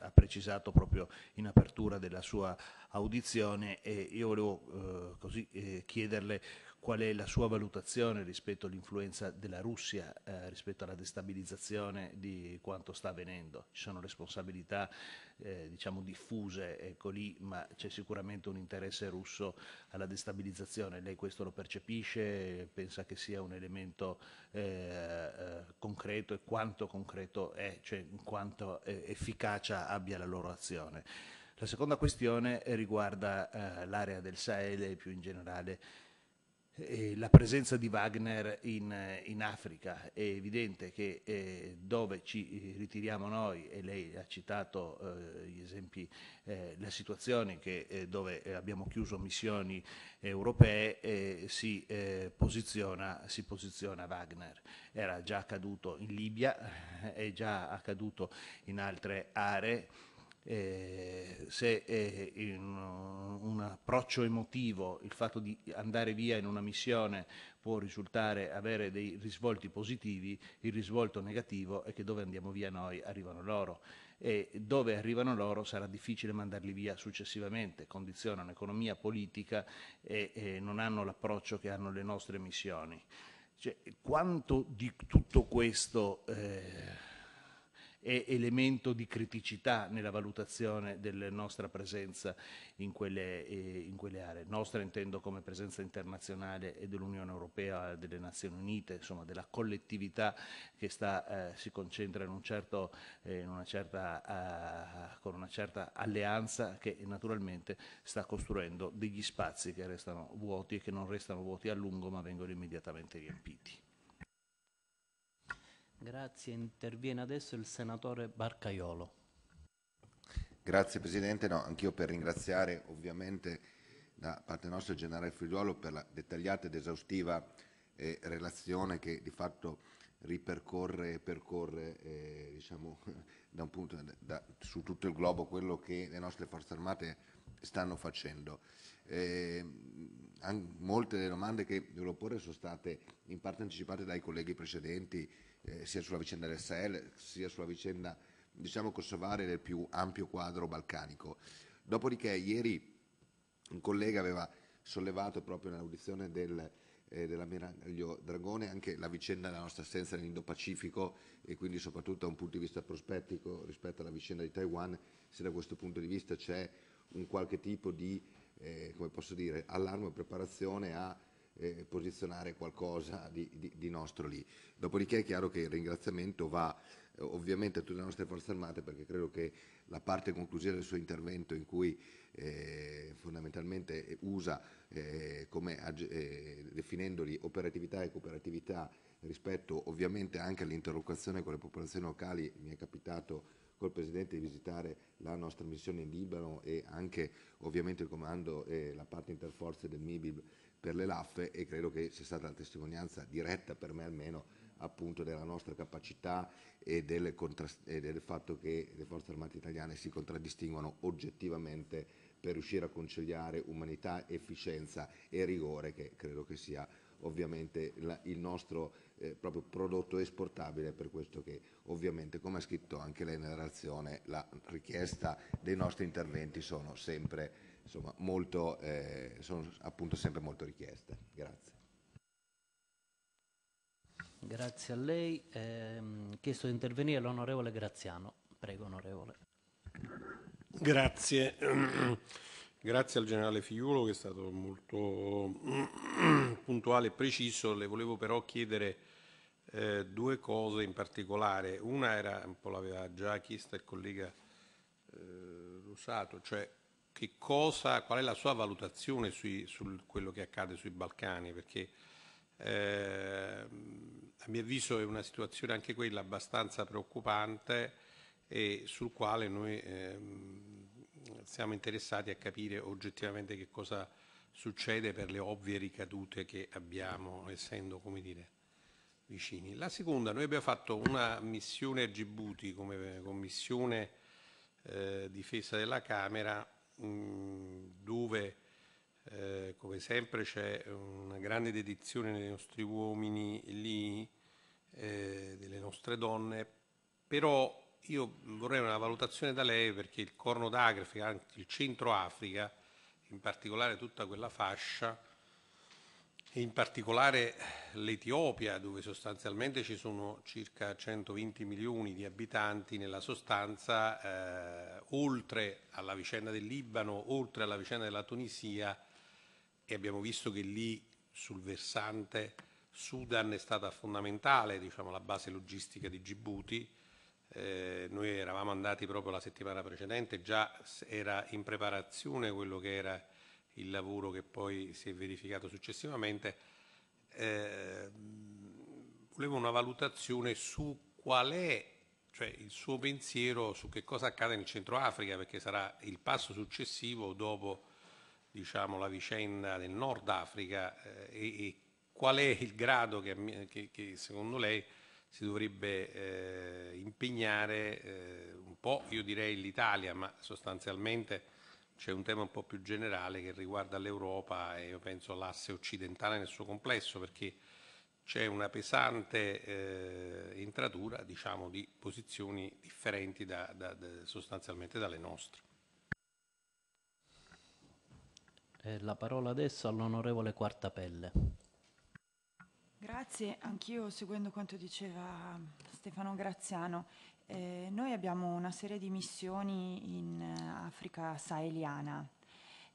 S6: ha precisato proprio in apertura della sua audizione e io volevo eh, così eh, chiederle qual è la sua valutazione rispetto all'influenza della Russia, eh, rispetto alla destabilizzazione di quanto sta avvenendo. Ci sono responsabilità eh, diciamo diffuse, ecco lì, ma c'è sicuramente un interesse russo alla destabilizzazione. Lei questo lo percepisce? Pensa che sia un elemento eh, eh concreto e quanto concreto è? Cioè, in quanto eh, efficacia abbia la loro azione. La seconda questione eh, riguarda eh, l'area del Sahel e più in generale eh, la presenza di Wagner in, eh, in, Africa. È evidente che eh, dove ci eh, ritiriamo noi, e lei ha citato eh, gli esempi, le situazioni che, dove abbiamo chiuso missioni europee, si posiziona, si, posiziona, Wagner. Era già accaduto in Libia, è già accaduto in altre aree eh, se è un, un approccio emotivo il fatto di andare via in una missione può risultare avere dei risvolti positivi, il risvolto negativo è che dove andiamo via noi arrivano loro e dove arrivano loro sarà difficile mandarli via successivamente, condizionano economia, politica e, e non hanno l'approccio che hanno le nostre missioni. Cioè, quanto di tutto questo eh, è elemento di criticità nella valutazione della nostra presenza in quelle, eh, in quelle aree. Nostra intendo come presenza internazionale e dell'Unione Europea, delle Nazioni Unite, insomma della collettività che sta, eh, si concentra in un certo, eh, in una certa, eh, con una certa alleanza che naturalmente sta costruendo degli spazi che restano vuoti e che non restano vuoti a lungo ma vengono immediatamente riempiti.
S1: Grazie, interviene adesso il senatore Barcaiolo.
S7: Grazie Presidente, no, anch'io per ringraziare ovviamente da parte nostra il generale Figliuolo per la dettagliata ed esaustiva eh, relazione che di fatto ripercorre e percorre eh, diciamo, [laughs] da un punto, da, su tutto il globo quello che le nostre forze armate stanno facendo. Eh, molte delle domande che devo porre sono state in parte anticipate dai colleghi precedenti eh, sia sulla vicenda del Sahel, sia sulla vicenda diciamo, kosovare nel più ampio quadro balcanico. Dopodiché ieri un collega aveva sollevato proprio nell'audizione del, eh, dell'ammiraglio Dragone anche la vicenda della nostra assenza nell'Indo-Pacifico e quindi soprattutto da un punto di vista prospettico rispetto alla vicenda di Taiwan, se da questo punto di vista c'è un qualche tipo di eh, come posso dire, allarme o preparazione a eh, posizionare qualcosa di, di, di, nostro lì. Dopodiché è chiaro che il ringraziamento va eh, ovviamente a tutte le nostre forze armate perché credo che la parte conclusiva del suo intervento in cui eh, fondamentalmente usa eh, come eh, definendoli operatività e cooperatività rispetto ovviamente anche all'interlocuzione con le popolazioni locali, mi è capitato col Presidente di visitare la nostra missione in Libano e anche ovviamente il comando e la parte interforze del MIBIB per le laffe e credo che sia stata la testimonianza diretta per me almeno appunto della nostra capacità e del, e del fatto che le forze armate italiane si contraddistinguono oggettivamente per riuscire a conciliare umanità, efficienza e rigore che credo che sia ovviamente la, il nostro eh, proprio prodotto esportabile, per questo che ovviamente, come ha scritto anche lei nella relazione, la richiesta dei nostri interventi sono sempre insomma, molto, eh, sono appunto sempre molto richieste. Grazie.
S1: Grazie a lei. Eh, chiesto di intervenire l'onorevole Graziano. Prego, onorevole.
S6: Grazie.
S8: [clears throat] Grazie al generale Figliulo che è stato molto [clears throat] puntuale e preciso. Le volevo però chiedere eh, due cose in particolare. Una era, un po' l'aveva già chiesta il collega eh, Rosato, cioè cosa, qual è la sua valutazione sui, su quello che accade sui Balcani, perché eh, a mio avviso è una situazione anche quella abbastanza preoccupante e sul quale noi eh, siamo interessati a capire oggettivamente che cosa succede per le ovvie ricadute che abbiamo, essendo, come dire, vicini. La seconda, noi abbiamo fatto una missione a Djibouti come commissione eh, difesa della Camera Mm, dove eh, come sempre c'è una grande dedizione dei nostri uomini lì, eh, delle nostre donne, però io vorrei una valutazione da lei perché il Corno d'Africa, anche il Centro Africa, in particolare tutta quella fascia, in particolare l'Etiopia, dove sostanzialmente ci sono circa 120 milioni di abitanti, nella sostanza, eh, oltre alla vicenda del Libano, oltre alla vicenda della Tunisia, e abbiamo visto che lì sul versante Sudan è stata fondamentale, diciamo, la base logistica di Djibouti. Eh, noi eravamo andati proprio la settimana precedente, già era in preparazione quello che era il lavoro che poi si è verificato successivamente, eh, volevo una valutazione su qual è cioè, il suo pensiero su che cosa accade nel Centro Africa, perché sarà il passo successivo dopo diciamo, la vicenda del Nord Africa eh, e, e, qual è il grado che, che, che secondo lei si dovrebbe eh, impegnare eh, un po', io direi l'Italia, ma sostanzialmente c'è un tema un po' più generale che riguarda l'Europa e io penso l'asse occidentale nel suo complesso, perché c'è una pesante eh, intratura diciamo, di posizioni differenti da, da, da, sostanzialmente dalle nostre.
S1: la parola adesso all'onorevole Quartapelle.
S9: Grazie, anch'io seguendo quanto diceva Stefano Graziano, eh, noi abbiamo una serie di missioni in eh, Africa saheliana,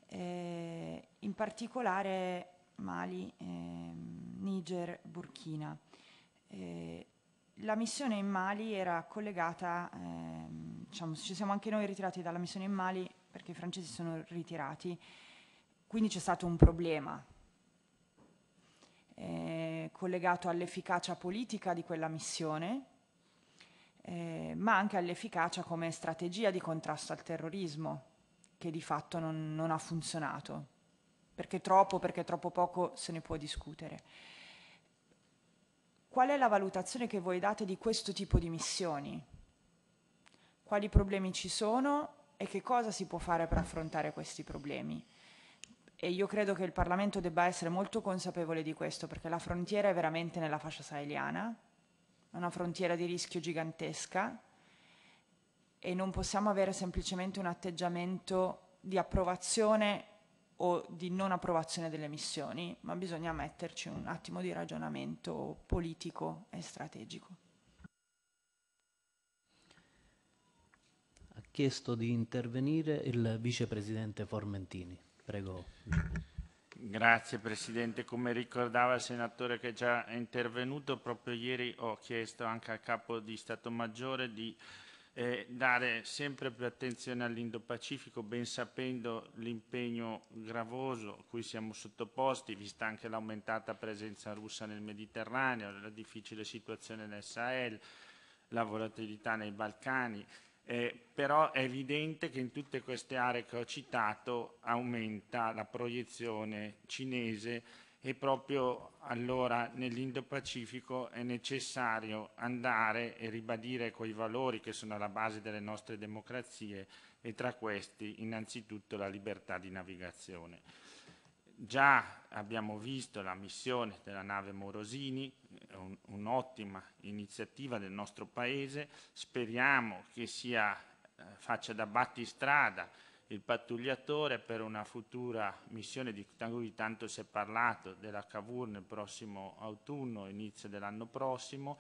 S9: eh, in particolare Mali, eh, Niger, Burkina. Eh, la missione in Mali era collegata, ehm, diciamo, ci siamo anche noi ritirati dalla missione in Mali perché i francesi sono ritirati, quindi c'è stato un problema eh, collegato all'efficacia politica di quella missione eh, ma anche all'efficacia come strategia di contrasto al terrorismo, che di fatto non, non ha funzionato, perché troppo, perché troppo poco se ne può discutere. Qual è la valutazione che voi date di questo tipo di missioni? Quali problemi ci sono e che cosa si può fare per affrontare questi problemi? E io credo che il Parlamento debba essere molto consapevole di questo, perché la frontiera è veramente nella fascia saheliana, una frontiera di rischio gigantesca e non possiamo avere semplicemente un atteggiamento di approvazione o di non approvazione delle missioni, ma bisogna metterci un attimo di ragionamento politico e strategico.
S1: Ha chiesto di intervenire il vicepresidente Formentini. Prego.
S10: Grazie Presidente, come ricordava il senatore che già è intervenuto, proprio ieri ho chiesto anche al Capo di Stato Maggiore di eh, dare sempre più attenzione all'Indo-Pacifico, ben sapendo l'impegno gravoso a cui siamo sottoposti, vista anche l'aumentata presenza russa nel Mediterraneo, la difficile situazione nel Sahel, la volatilità nei Balcani, eh, però è evidente che in tutte queste aree che ho citato aumenta la proiezione cinese e proprio allora nell'Indo-Pacifico è necessario andare e ribadire quei valori che sono alla base delle nostre democrazie e tra questi innanzitutto la libertà di navigazione. Già abbiamo visto la missione della nave Morosini, un'ottima un iniziativa del nostro Paese, speriamo che sia, eh, faccia da battistrada il pattugliatore per una futura missione di cui tanto si è parlato della Cavour nel prossimo autunno, inizio dell'anno prossimo,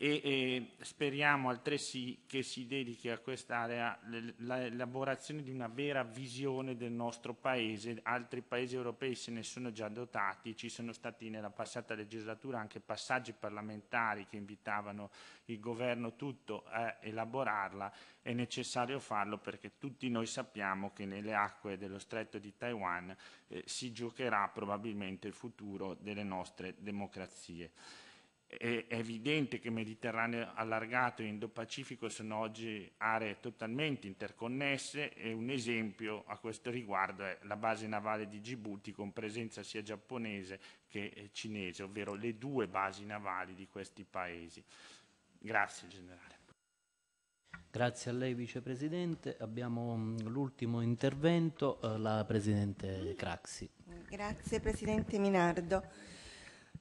S10: e, e speriamo altresì che si dedichi a quest'area l'elaborazione di una vera visione del nostro Paese. Altri Paesi europei se ne sono già dotati, ci sono stati nella passata legislatura anche passaggi parlamentari che invitavano il governo tutto a elaborarla. È necessario farlo perché tutti noi sappiamo che nelle acque dello stretto di Taiwan eh, si giocherà probabilmente il futuro delle nostre democrazie è evidente che Mediterraneo allargato e Indo-Pacifico sono oggi aree totalmente interconnesse e un esempio a questo riguardo è la base navale di Djibouti con presenza sia giapponese che eh, cinese, ovvero le due basi navali di questi paesi. Grazie generale.
S1: Grazie a lei Vicepresidente. Abbiamo mm, l'ultimo intervento, eh, la Presidente Craxi.
S11: Grazie Presidente Minardo.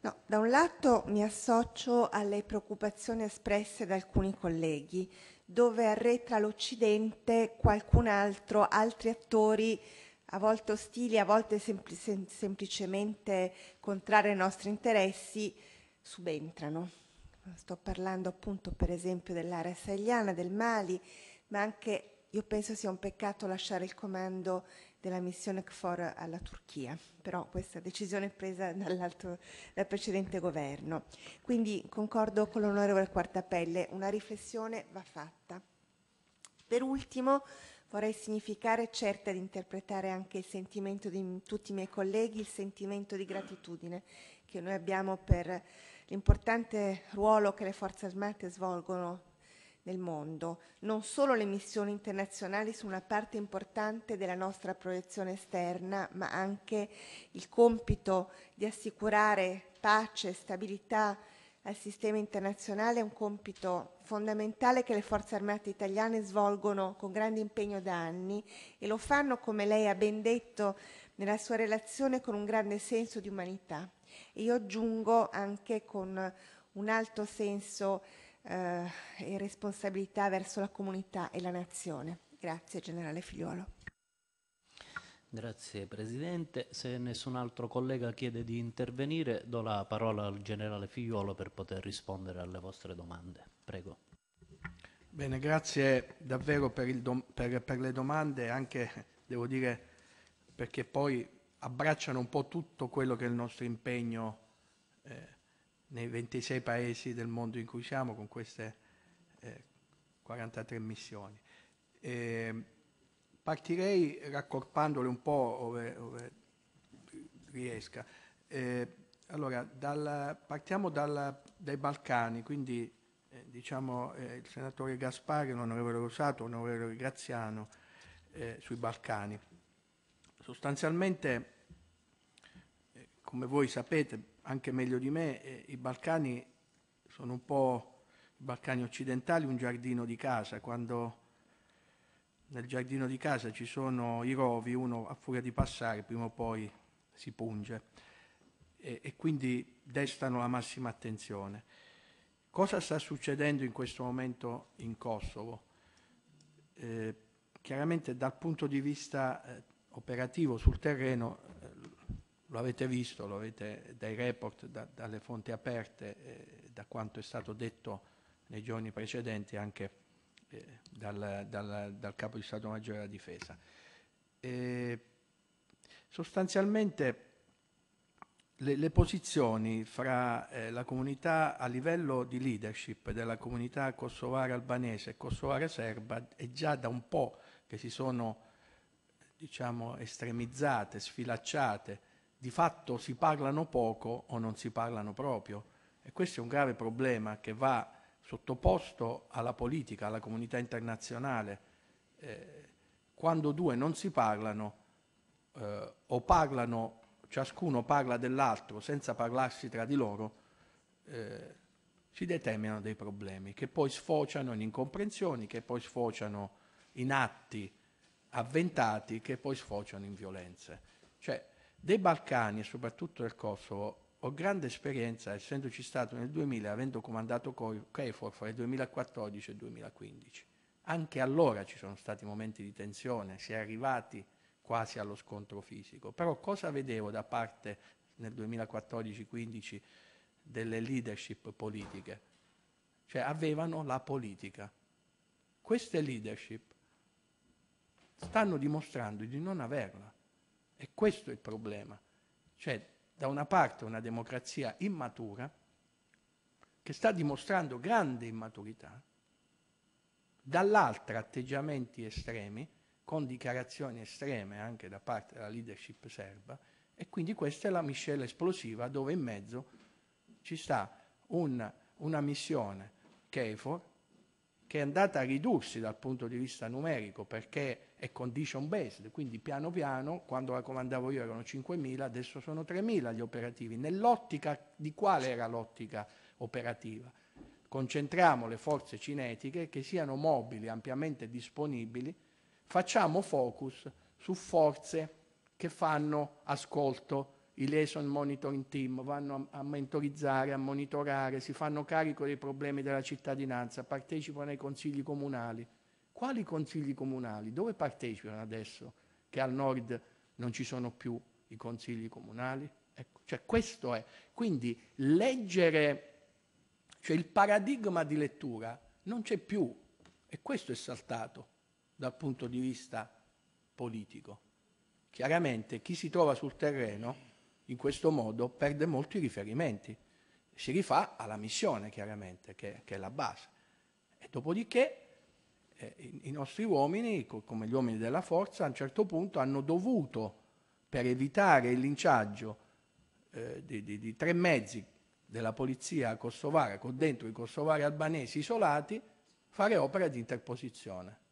S11: No, da un lato mi associo alle preoccupazioni espresse da alcuni colleghi, dove arretra l'Occidente qualcun altro, altri attori a volte ostili, a volte sempl- sem- semplicemente contrari ai nostri interessi, subentrano. Sto parlando appunto per esempio dell'area saheliana, del Mali, ma anche io penso sia un peccato lasciare il comando della missione CFOR alla Turchia, però questa decisione è presa dall'alto, dal precedente governo. Quindi concordo con l'onorevole Quartapelle, una riflessione va fatta. Per ultimo vorrei significare, certa di interpretare anche il sentimento di tutti i miei colleghi, il sentimento di gratitudine che noi abbiamo per l'importante ruolo che le forze armate svolgono nel mondo. Non solo le missioni internazionali sono una parte importante della nostra proiezione esterna, ma anche il compito di assicurare pace e stabilità al sistema internazionale è un compito fondamentale che le forze armate italiane svolgono con grande impegno da anni e lo fanno, come lei ha ben detto nella sua relazione, con un grande senso di umanità. E io aggiungo anche con un alto senso di eh, e responsabilità verso la comunità e la nazione. Grazie generale Figliuolo.
S1: Grazie Presidente. Se nessun altro collega chiede di intervenire, do la parola al generale Figliuolo per poter rispondere alle vostre domande. Prego.
S2: Bene, grazie davvero per, per, per le domande, anche devo dire perché poi abbracciano un po' tutto quello che è il nostro impegno eh, nei 26 paesi del mondo in cui siamo con queste eh, 43 missioni. E partirei raccorpandole un po' ove, ove riesca. E allora, dal, partiamo dalla, dai Balcani, quindi eh, diciamo eh, il senatore Gaspari, l'onorevole Rosato, l'onorevole Graziano eh, sui Balcani. Sostanzialmente, eh, come voi sapete, anche meglio di me, eh, i Balcani sono un po', i Balcani occidentali, un giardino di casa. Quando nel giardino di casa ci sono i rovi, uno a furia di passare prima o poi si punge e, e quindi destano la massima attenzione. Cosa sta succedendo in questo momento in Kosovo? Eh, chiaramente dal punto di vista eh, operativo sul terreno lo avete visto, lo avete dai report, da, dalle fonti aperte, eh, da quanto è stato detto nei giorni precedenti anche eh, dal, dal, dal, capo di Stato Maggiore della Difesa. E sostanzialmente le, le, posizioni fra eh, la comunità a livello di leadership della comunità kosovara albanese e kosovara serba è già da un po' che si sono diciamo, estremizzate, sfilacciate, di fatto si parlano poco o non si parlano proprio e questo è un grave problema che va sottoposto alla politica, alla comunità internazionale. Eh, quando due non si parlano eh, o parlano, ciascuno parla dell'altro senza parlarsi tra di loro, eh, si determinano dei problemi che poi sfociano in incomprensioni, che poi sfociano in atti avventati, che poi sfociano in violenze. Cioè, dei Balcani e soprattutto del Kosovo ho grande esperienza, essendoci stato nel 2000, avendo comandato CEFOR fra il 2014 e il 2015. Anche allora ci sono stati momenti di tensione, si è arrivati quasi allo scontro fisico. Però cosa vedevo da parte nel 2014-15 delle leadership politiche? Cioè avevano la politica. Queste leadership stanno dimostrando di non averla. E questo è il problema. Cioè, da una parte una democrazia immatura, che sta dimostrando grande immaturità, dall'altra atteggiamenti estremi, con dichiarazioni estreme anche da parte della leadership serba, e quindi questa è la miscela esplosiva dove in mezzo ci sta un, una missione KFOR che è andata a ridursi dal punto di vista numerico perché è condition based, quindi piano piano, quando la comandavo io erano 5.000, adesso sono 3.000 gli operativi. Nell'ottica di quale era l'ottica operativa? Concentriamo le forze cinetiche che siano mobili, ampiamente disponibili, facciamo focus su forze che fanno ascolto, i liaison monitoring team vanno a, mentorizzare, a monitorare, si fanno carico dei problemi della cittadinanza, partecipano ai consigli comunali. Quali consigli comunali? Dove partecipano adesso che al nord non ci sono più i consigli comunali? Ecco, cioè questo è. Quindi leggere, cioè il paradigma di lettura non c'è più e questo è saltato dal punto di vista politico. Chiaramente chi si trova sul terreno in questo modo perde molti riferimenti, si rifà alla missione chiaramente che, che è la base. E dopodiché eh, i, nostri uomini, co come gli uomini della forza, a un certo punto hanno dovuto, per evitare il linciaggio eh, di, di, di, tre mezzi della polizia kosovara, con dentro i kosovari albanesi isolati, fare opera di interposizione.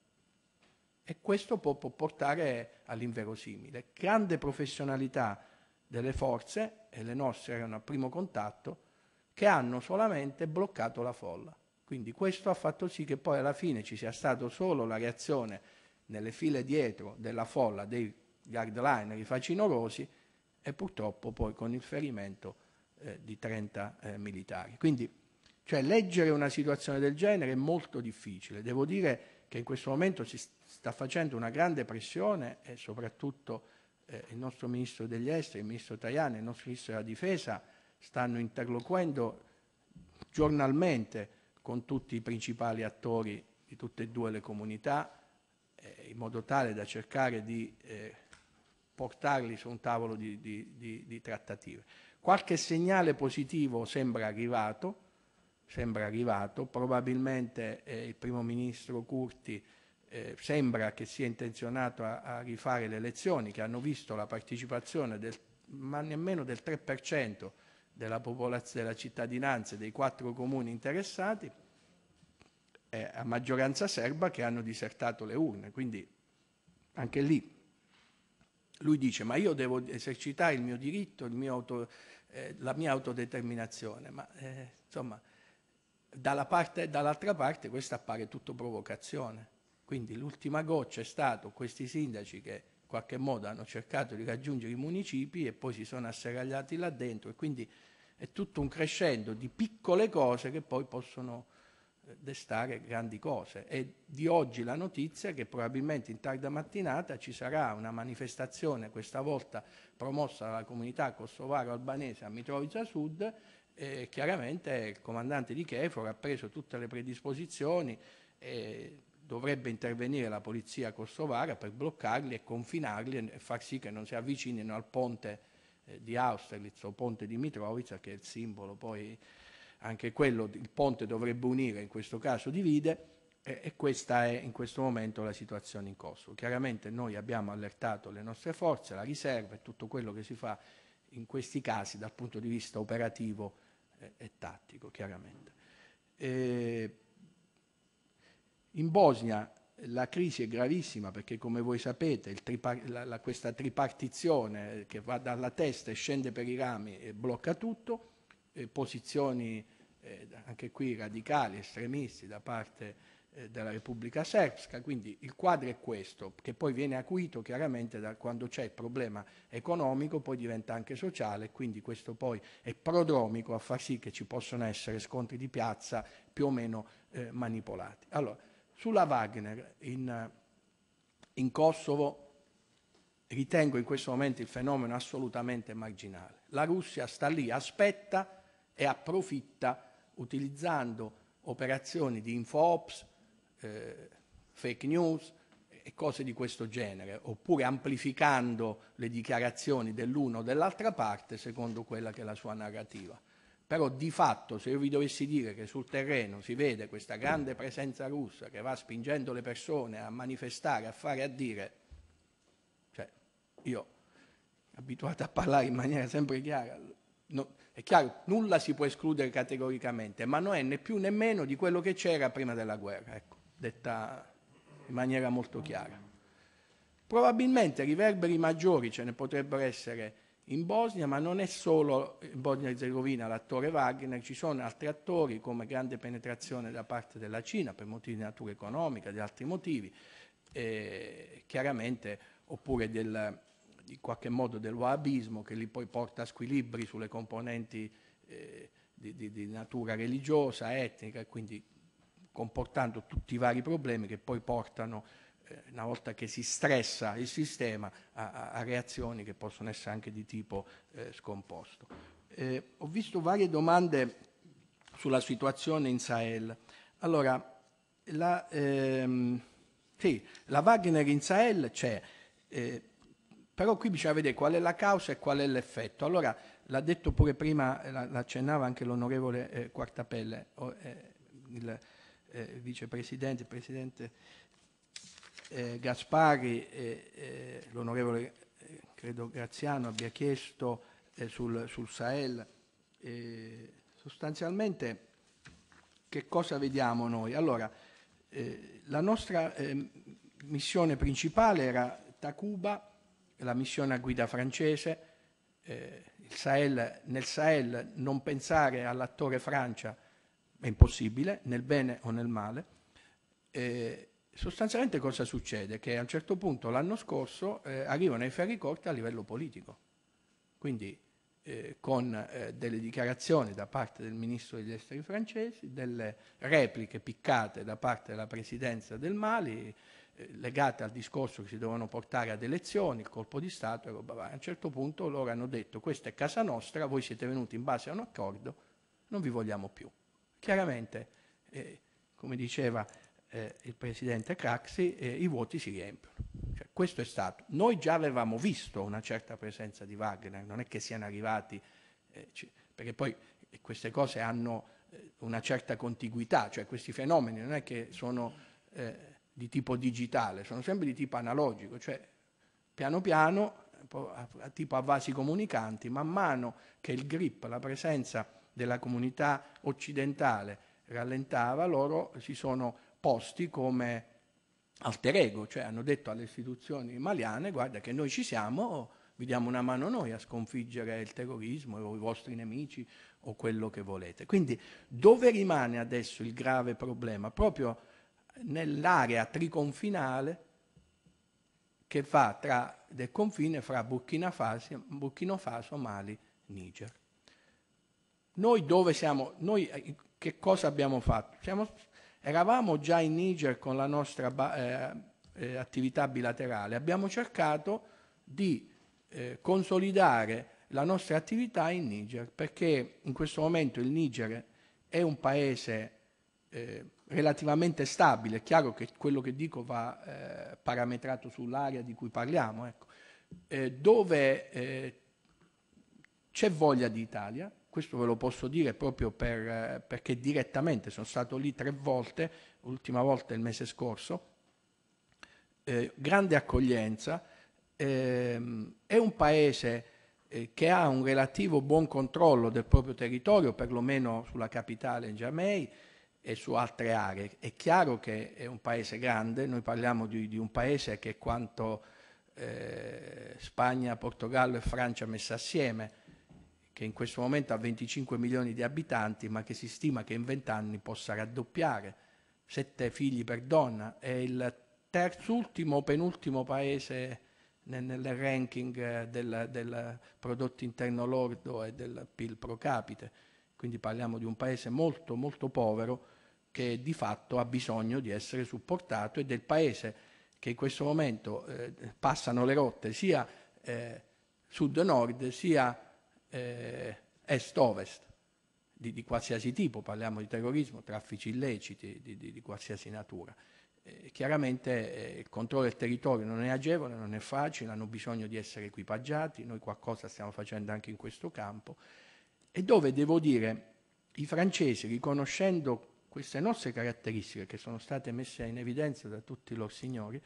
S2: E questo può, può portare all'inverosimile. Grande professionalità delle forze, e le nostre erano a primo contatto, che hanno solamente bloccato la folla. Quindi questo ha fatto sì che poi alla fine ci sia stata solo la reazione nelle file dietro della folla dei guardliner, i facinorosi e purtroppo poi con il ferimento eh, di 30 eh, militari. Quindi cioè, leggere una situazione del genere è molto difficile. Devo dire che in questo momento si sta facendo una grande pressione e soprattutto eh, il nostro ministro degli esteri, il ministro Tajani, il nostro ministro della difesa stanno interloquendo giornalmente con tutti i principali attori di tutte e due le comunità, eh, in modo tale da cercare di eh, portarli su un tavolo di, di, di, di, trattative. Qualche segnale positivo sembra arrivato, sembra arrivato. probabilmente eh, il primo ministro Curti eh, sembra che sia intenzionato a, a, rifare le elezioni che hanno visto la partecipazione del, ma nemmeno del 3% della, della cittadinanza dei quattro comuni interessati eh, a maggioranza serba che hanno disertato le urne. Quindi anche lì lui dice ma io devo esercitare il mio diritto, il mio auto, eh, la mia autodeterminazione, ma eh, insomma dalla parte, dall'altra parte questo appare tutto provocazione. Quindi l'ultima goccia è stato questi sindaci che in qualche modo hanno cercato di raggiungere i municipi e poi si sono asseragliati là dentro e quindi è tutto un crescendo di piccole cose che poi possono eh, destare grandi cose. È di oggi la notizia che probabilmente in tarda mattinata ci sarà una manifestazione, questa volta promossa dalla comunità kosovaro-albanese a Mitrovica Sud, e chiaramente il comandante di Chefor ha preso tutte le predisposizioni e dovrebbe intervenire la polizia kosovara per bloccarli e confinarli e far sì che non si avvicinino al ponte eh, di Austerlitz o ponte di Mitrovica, che è il simbolo poi, anche quello, il ponte dovrebbe unire, in questo caso divide, e, e questa è in questo momento la situazione in Kosovo. Chiaramente noi abbiamo allertato le nostre forze, la riserva e tutto quello che si fa in questi casi dal punto di vista operativo eh, e tattico, chiaramente. E, eh, in Bosnia la crisi è gravissima perché come voi sapete la, la, questa tripartizione che va dalla testa e scende per i rami e blocca tutto, e posizioni eh, anche qui radicali, estremisti da parte eh, della Repubblica Serbska, quindi il quadro è questo, che poi viene acuito chiaramente da quando c'è il problema economico, poi diventa anche sociale, quindi questo poi è prodromico a far sì che ci possano essere scontri di piazza più o meno eh, manipolati. Allora, sulla Wagner in, in Kosovo ritengo in questo momento il fenomeno assolutamente marginale. La Russia sta lì, aspetta e approfitta utilizzando operazioni di infoops, eh, fake news e cose di questo genere, oppure amplificando le dichiarazioni dell'una o dell'altra parte secondo quella che è la sua narrativa. Però di fatto se io vi dovessi dire che sul terreno si vede questa grande presenza russa che va spingendo le persone a manifestare, a fare, a dire, cioè io abituato a parlare in maniera sempre chiara, no, è chiaro, nulla si può escludere categoricamente, ma non è né più né meno di quello che c'era prima della guerra, ecco, detta in maniera molto chiara. Probabilmente riverberi maggiori ce ne potrebbero essere in Bosnia, ma non è solo in Bosnia Herzegovina l'attore Wagner, ci sono altri attori come grande penetrazione da parte della Cina per motivi di natura economica, di altri motivi, eh, chiaramente, oppure del, in qualche modo del wahabismo che li poi porta a squilibri sulle componenti eh, di, di, di natura religiosa, etnica, e quindi comportando tutti i vari problemi che poi portano eh, una volta che si stressa il sistema, a, a reazioni che possono essere anche di tipo eh, scomposto. Eh, ho visto varie domande sulla situazione in Sahel. Allora, la, ehm, sì, la Wagner in Sahel c'è, eh, però qui bisogna vedere qual è la causa e qual è l'effetto. Allora, l'ha detto pure prima, eh, l'accennava anche l'onorevole eh, Quartapelle, il vicepresidente, il presidente eh, Gaspari e eh, eh, l'onorevole eh, credo Graziano abbia chiesto eh, sul, sul, Sahel, sostanzialmente che cosa vediamo noi? Allora, la nostra ehm, missione principale era Tacuba, la missione a guida francese, Sahel, nel Sahel non pensare all'attore Francia è impossibile, nel bene o nel male. Eh, sostanzialmente cosa succede? Che a un certo punto l'anno scorso eh, arrivano i ferri corti a livello politico, quindi eh, con eh, delle dichiarazioni da parte del ministro degli esteri francesi, delle repliche piccate da parte della presidenza del Mali, eh, legate al discorso che si dovevano portare ad elezioni, il colpo di Stato e roba varia. A un certo punto loro hanno detto questa è casa nostra, voi siete venuti in base a un accordo, non vi vogliamo più. Chiaramente, eh, come diceva eh, il presidente Craxi, eh, i vuoti si riempiono. Cioè, questo è stato. Noi già avevamo visto una certa presenza di Wagner, non è che siano arrivati, eh, perché poi eh, queste cose hanno eh, una certa contiguità, cioè questi fenomeni non è che sono eh, di tipo digitale, sono sempre di tipo analogico, cioè piano piano, tipo a vasi comunicanti, man mano che il grip, la presenza della comunità occidentale rallentava, loro si sono posti come alter ego, cioè hanno detto alle istituzioni maliane guarda che noi ci siamo, vi diamo una mano noi a sconfiggere il terrorismo o i vostri nemici o quello che volete. Quindi dove rimane adesso il grave problema? Proprio nell'area triconfinale che va tra, del confine fra Burkina Faso, Burkina Faso Mali, Niger. Noi dove siamo? Noi eh, che cosa abbiamo fatto? Siamo Eravamo già in Niger con la nostra eh, eh, attività bilaterale, abbiamo cercato di eh, consolidare la nostra attività in Niger perché in questo momento il Niger è un paese eh, relativamente stabile, è chiaro che quello che dico va eh, parametrato sull'area di cui parliamo, ecco. Eh, dove c'è voglia di Italia, questo ve lo posso dire proprio per, eh, perché direttamente sono stato lì tre volte, l'ultima volta il mese scorso. Eh, grande accoglienza, eh, è un paese eh, che ha un relativo buon controllo del proprio territorio, perlomeno sulla capitale Njamei e su altre aree. È chiaro che è un paese grande, noi parliamo di, di un paese che è quanto eh, Spagna, Portogallo e Francia messa assieme, che in questo momento ha 25 milioni di abitanti, ma che si stima che in 20 anni possa raddoppiare, Sette figli per donna, è il terzultimo o penultimo paese nel, nel ranking eh, del, del, prodotto interno lordo e del PIL pro capite, quindi parliamo di un paese molto molto povero che di fatto ha bisogno di essere supportato e del paese che in questo momento eh, passano le rotte sia eh, sud-nord sia eh, est-ovest, di, di, qualsiasi tipo, parliamo di terrorismo, traffici illeciti di, di, di qualsiasi natura. Eh, chiaramente eh, il controllo del territorio non è agevole, non è facile, hanno bisogno di essere equipaggiati, noi qualcosa stiamo facendo anche in questo campo e dove devo dire i francesi riconoscendo queste nostre caratteristiche che sono state messe in evidenza da tutti i loro signori,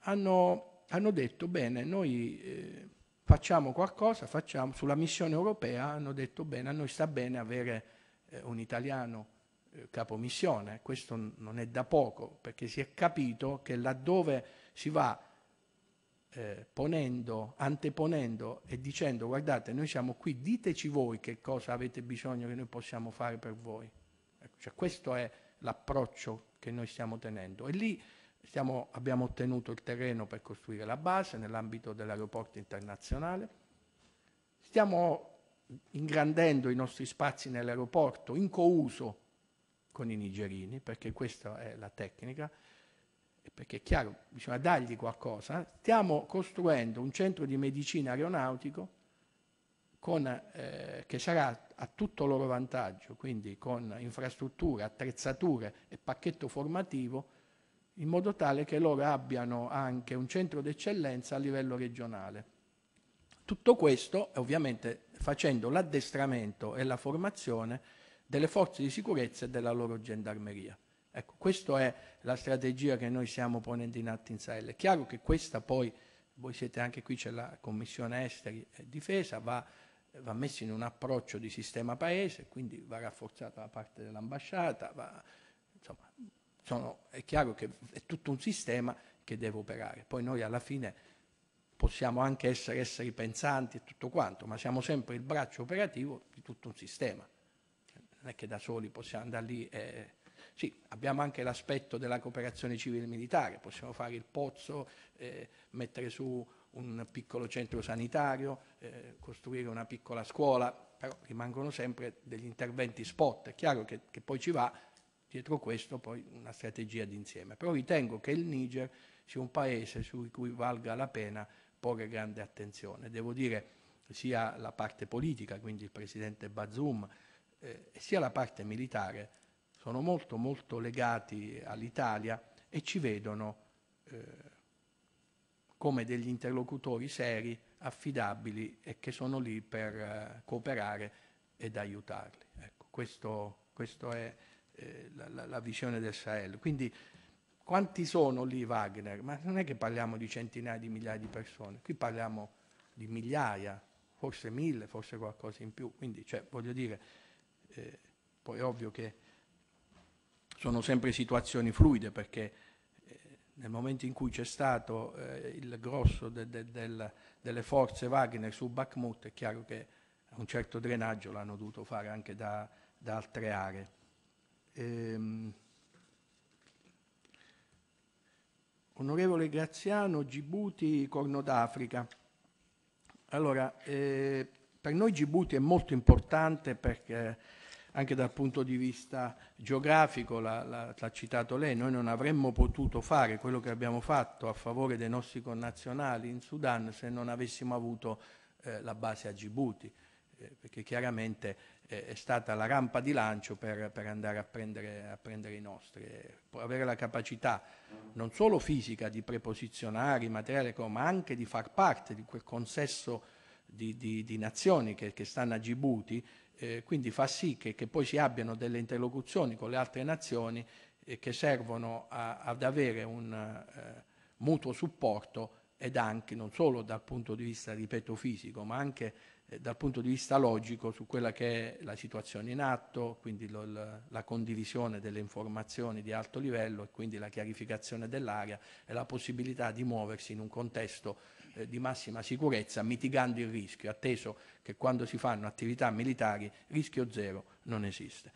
S2: hanno, hanno detto bene, noi... Eh, facciamo qualcosa, facciamo. Sulla missione europea hanno detto bene, a noi sta bene avere eh, un italiano eh, capomissione, questo non è da poco, perché si è capito che laddove si va eh, ponendo, anteponendo e dicendo guardate noi siamo qui, diteci voi che cosa avete bisogno che noi possiamo fare per voi. Ecco, cioè, questo è l'approccio che noi stiamo tenendo. E lì Stiamo, abbiamo ottenuto il terreno per costruire la base nell'ambito dell'aeroporto internazionale. Stiamo ingrandendo i nostri spazi nell'aeroporto in couso con i nigerini, perché questa è la tecnica, perché è chiaro, bisogna dargli qualcosa. Stiamo costruendo un centro di medicina aeronautico con, eh, che sarà a tutto loro vantaggio, quindi con infrastrutture, attrezzature e pacchetto formativo in modo tale che loro abbiano anche un centro d'eccellenza a livello regionale. Tutto questo ovviamente facendo l'addestramento e la formazione delle forze di sicurezza e della loro gendarmeria. Ecco, questa è la strategia che noi stiamo ponendo in atto in Sahel. È chiaro che questa poi, voi siete anche qui, c'è la Commissione Esteri e Difesa, va, va messa in un approccio di sistema paese, quindi va rafforzata la parte dell'ambasciata, va, insomma, sono, è chiaro che è tutto un sistema che deve operare. Poi noi alla fine possiamo anche essere esseri pensanti e tutto quanto, ma siamo sempre il braccio operativo di tutto un sistema. Non è che da soli possiamo andare lì e... Sì, abbiamo anche l'aspetto della cooperazione civile-militare, possiamo fare il pozzo, eh, mettere su un piccolo centro sanitario, eh, costruire una piccola scuola, però rimangono sempre degli interventi spot. È chiaro che, che poi ci va dietro questo poi una strategia d'insieme. Però ritengo che il Niger sia un paese su cui valga la pena porre grande attenzione. Devo dire sia la parte politica, quindi il presidente Bazoum, eh, sia la parte militare sono molto molto legati all'Italia e ci vedono eh, come degli interlocutori seri, affidabili e che sono lì per eh, cooperare ed aiutarli. Ecco, questo, questo è eh, la, la, la, visione del Sahel. Quindi quanti sono lì Wagner? Ma non è che parliamo di centinaia di migliaia di persone, qui parliamo di migliaia, forse mille, forse qualcosa in più. Quindi cioè, voglio dire, eh, poi è ovvio che sono sempre situazioni fluide perché eh, nel momento in cui c'è stato eh, il grosso de, de, del, delle forze Wagner su Bakhmut, è chiaro che un certo drenaggio l'hanno dovuto fare anche da, da altre aree. Ehm, onorevole Graziano, Gibuti, Corno d'Africa. Allora, eh, per noi Gibuti è molto importante perché anche dal punto di vista geografico, l'ha, citato lei, noi non avremmo potuto fare quello che abbiamo fatto a favore dei nostri connazionali in Sudan se non avessimo avuto eh, la base a Gibuti, eh, perché chiaramente è, stata la rampa di lancio per, per andare a prendere, a prendere, i nostri. E avere la capacità non solo fisica di preposizionare i materiali, ma anche di far parte di quel consesso di, di, di nazioni che, che, stanno a Djibouti, eh, quindi fa sì che, che poi si abbiano delle interlocuzioni con le altre nazioni eh, che servono a, ad avere un eh, mutuo supporto ed anche non solo dal punto di vista, ripeto, fisico, ma anche eh, dal punto di vista logico su quella che è la situazione in atto, quindi lo, la, la condivisione delle informazioni di alto livello e quindi la chiarificazione dell'area e la possibilità di muoversi in un contesto eh, di massima sicurezza mitigando il rischio, atteso che quando si fanno attività militari rischio zero non esiste.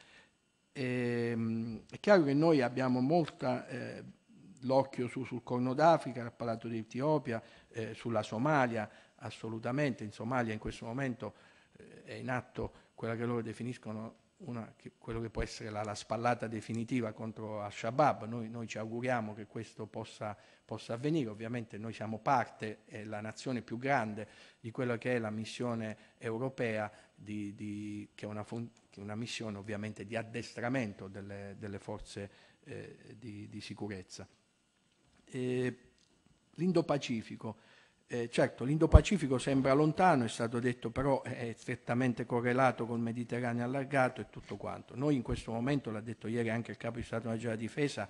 S2: E, ehm, è chiaro che noi abbiamo molta... Eh, l'occhio su, sul Corno d'Africa, ha parlato di Etiopia, eh, sulla Somalia, assolutamente in Somalia in questo momento eh, è in atto quella che loro definiscono una, che, quello che può essere la, la spallata definitiva contro Al-Shabaab. Noi, noi, ci auguriamo che questo possa, possa, avvenire, ovviamente noi siamo parte, è la nazione più grande di quella che è la missione europea, di, di, che, è una, che, è una, missione ovviamente di addestramento delle, delle forze eh, di, di, sicurezza. L'Indo-Pacifico eh, certo, l'Indo-Pacifico sembra lontano, è stato detto, però è strettamente correlato col Mediterraneo allargato e tutto quanto. Noi in questo momento, l'ha detto ieri anche il capo di Stato Maggiore della Difesa,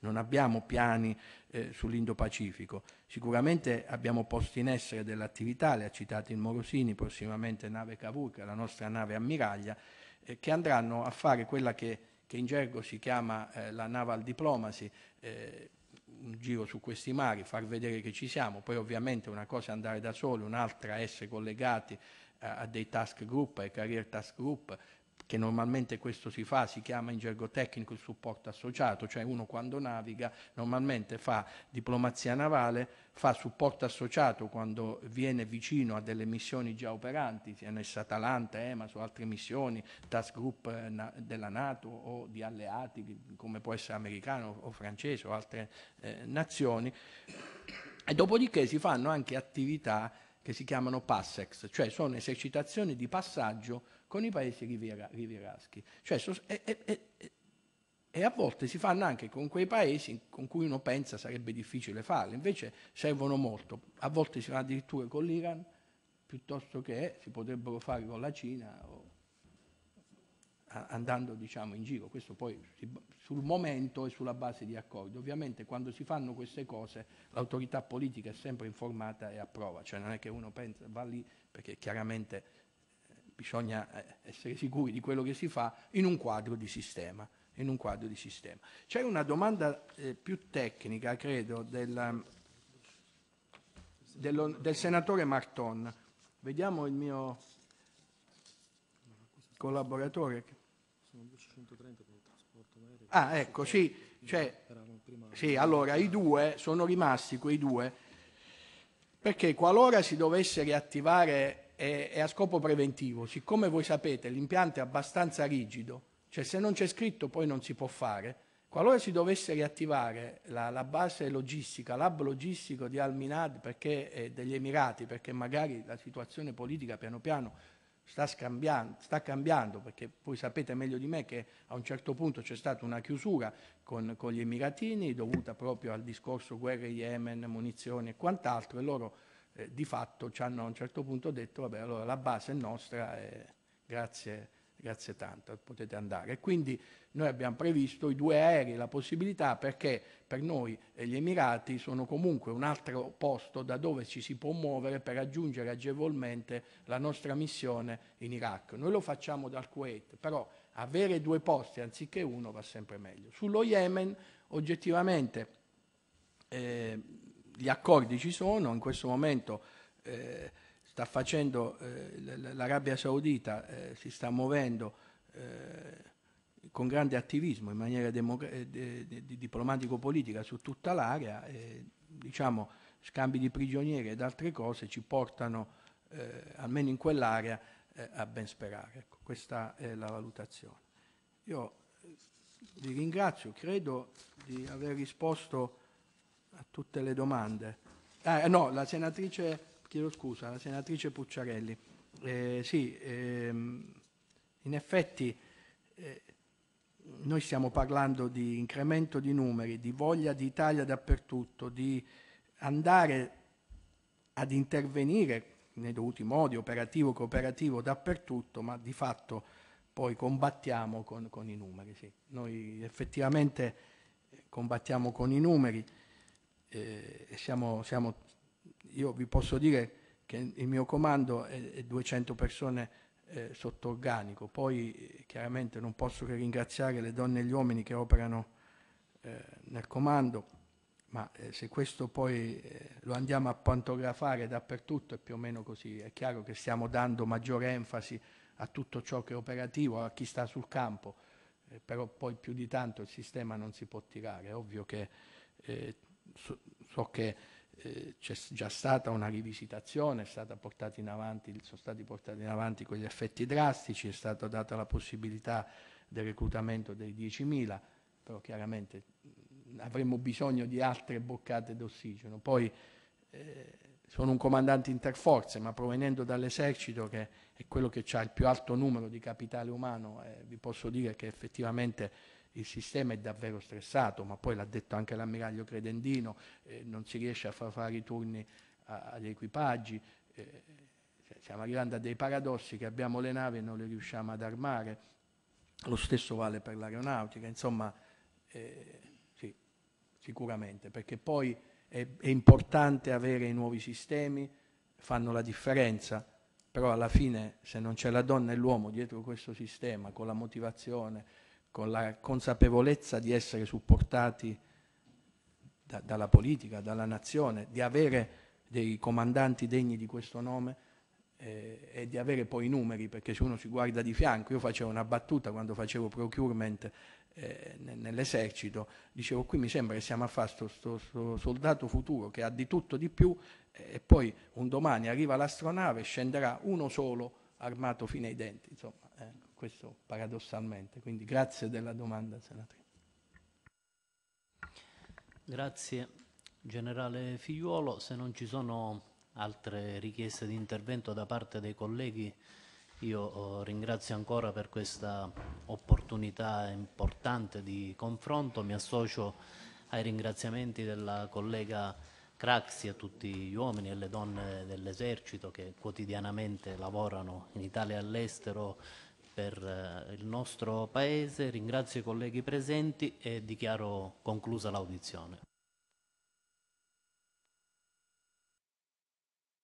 S2: non abbiamo piani eh, sull'Indo-Pacifico. Sicuramente abbiamo posto in essere delle attività, le ha citate il Morosini, prossimamente nave Cavour, che è la nostra nave ammiraglia, eh, che andranno a fare quella che, che in gergo si chiama eh, la naval diplomacy, eh, un giro su questi mari, far vedere che ci siamo, poi ovviamente una cosa è andare da soli, un'altra è essere collegati a, eh, a dei task group, ai career task group che normalmente questo si fa, si chiama in gergo tecnico il supporto associato, cioè uno quando naviga normalmente fa diplomazia navale, fa supporto associato quando viene vicino a delle missioni già operanti, sia esse Atalanta, EMAS o altre missioni, task group eh, della Nato o di alleati come può essere americano o francese o altre eh, nazioni. E dopodiché si fanno anche attività che si chiamano passex, cioè sono esercitazioni di passaggio con i paesi riviera, rivieraschi. Cioè, e, e, e a volte si fanno anche con quei paesi con cui uno pensa sarebbe difficile farle, invece servono molto. A volte si fanno addirittura con l'Iran, piuttosto che si potrebbero fare con la Cina o andando diciamo, in giro, questo poi sul momento e sulla base di accordi. Ovviamente quando si fanno queste cose l'autorità politica è sempre informata e approva, cioè non è che uno pensa, va lì perché chiaramente bisogna eh, essere sicuri di quello che si fa in un quadro di sistema. sistema. C'è una domanda eh, più tecnica, credo, del, dello, del senatore Marton. Vediamo il mio collaboratore. Ah, ecco, sì, cioè, sì, allora i due sono rimasti quei due perché qualora si dovesse riattivare è, a scopo preventivo. Siccome voi sapete l'impianto è abbastanza rigido, cioè se non c'è scritto poi non si può fare, qualora si dovesse riattivare la, la base logistica, l'hub logistico di Al-Minad eh, degli Emirati, perché magari la situazione politica piano piano sta, sta, cambiando, perché voi sapete meglio di me che a un certo punto c'è stata una chiusura con, con gli Emiratini dovuta proprio al discorso guerra Yemen, munizioni e quant'altro, e loro eh, di fatto ci hanno a un certo punto detto vabbè allora la base è nostra e grazie, grazie tanto, potete andare. quindi noi abbiamo previsto i due aerei, la possibilità perché per noi gli Emirati sono comunque un altro posto da dove ci si può muovere per raggiungere agevolmente la nostra missione in Iraq. Noi lo facciamo dal Kuwait, però avere due posti anziché uno va sempre meglio. Sullo Yemen oggettivamente eh, gli accordi ci sono, in questo momento eh, sta facendo eh, l'Arabia Saudita, eh, si sta muovendo eh, con grande attivismo in maniera eh, de diplomatico-politica su tutta l'area, diciamo scambi di prigionieri ed altre cose ci portano, eh, almeno in quell'area, a ben sperare. Ecco, questa è la valutazione. Io vi ringrazio, credo di aver risposto a tutte le domande. Ah, no, la senatrice, chiedo scusa, la senatrice Pucciarelli. Eh, sì, ehm, in effetti eh, noi stiamo parlando di incremento di numeri, di voglia di Italia dappertutto, di andare ad intervenire nei dovuti modi, operativo, cooperativo, dappertutto, ma di fatto poi combattiamo con, con i numeri. Sì. Noi effettivamente combattiamo con i numeri eh, siamo, siamo, io vi posso dire che il mio comando è, è 200 persone eh, sotto organico, poi eh, chiaramente non posso che ringraziare le donne e gli uomini che operano eh, nel comando, ma eh, se questo poi eh, lo andiamo a pantografare dappertutto è più o meno così, è chiaro che stiamo dando maggiore enfasi a tutto ciò che è operativo, a chi sta sul campo, però poi più di tanto il sistema non si può tirare, è ovvio che so, so che eh, c'è già stata una rivisitazione, avanti, sono stati portati in avanti quegli effetti drastici, è stata data la possibilità del reclutamento dei 10.000, però chiaramente avremmo bisogno di altre boccate d'ossigeno. Poi eh, sono un comandante interforze, ma provenendo dall'esercito, che è quello che ha il più alto numero di capitale umano, eh, vi posso dire che effettivamente il sistema è davvero stressato, ma poi l'ha detto anche l'ammiraglio Credendino, eh, non si riesce a far fare i turni agli equipaggi, eh, cioè, stiamo arrivando a dei paradossi che abbiamo le navi e non le riusciamo ad armare, lo stesso vale per l'aeronautica, insomma eh, sì, sicuramente, perché poi è, è importante avere i nuovi sistemi, fanno la differenza, però alla fine se non c'è la donna e l'uomo dietro questo sistema, con la motivazione, con la consapevolezza di essere supportati da, dalla politica, dalla nazione, di avere dei comandanti degni di questo nome eh, e di avere poi i numeri, perché se uno si guarda di fianco, io facevo una battuta quando facevo procurement eh, nell'esercito, dicevo qui mi sembra che siamo a fare questo soldato futuro che ha di tutto di più eh, e poi un domani arriva l'astronave e scenderà uno solo armato fino ai denti. Insomma, ecco questo paradossalmente. Quindi grazie della domanda, senatrice.
S1: Grazie generale Figliuolo. Se non ci sono altre richieste di intervento da parte dei colleghi, io eh, ringrazio ancora per questa opportunità importante di confronto. Mi associo ai ringraziamenti della collega Craxi a tutti gli uomini e le donne dell'esercito che quotidianamente lavorano in Italia e all'estero per eh, il nostro Paese, ringrazio i colleghi presenti e dichiaro conclusa l'audizione.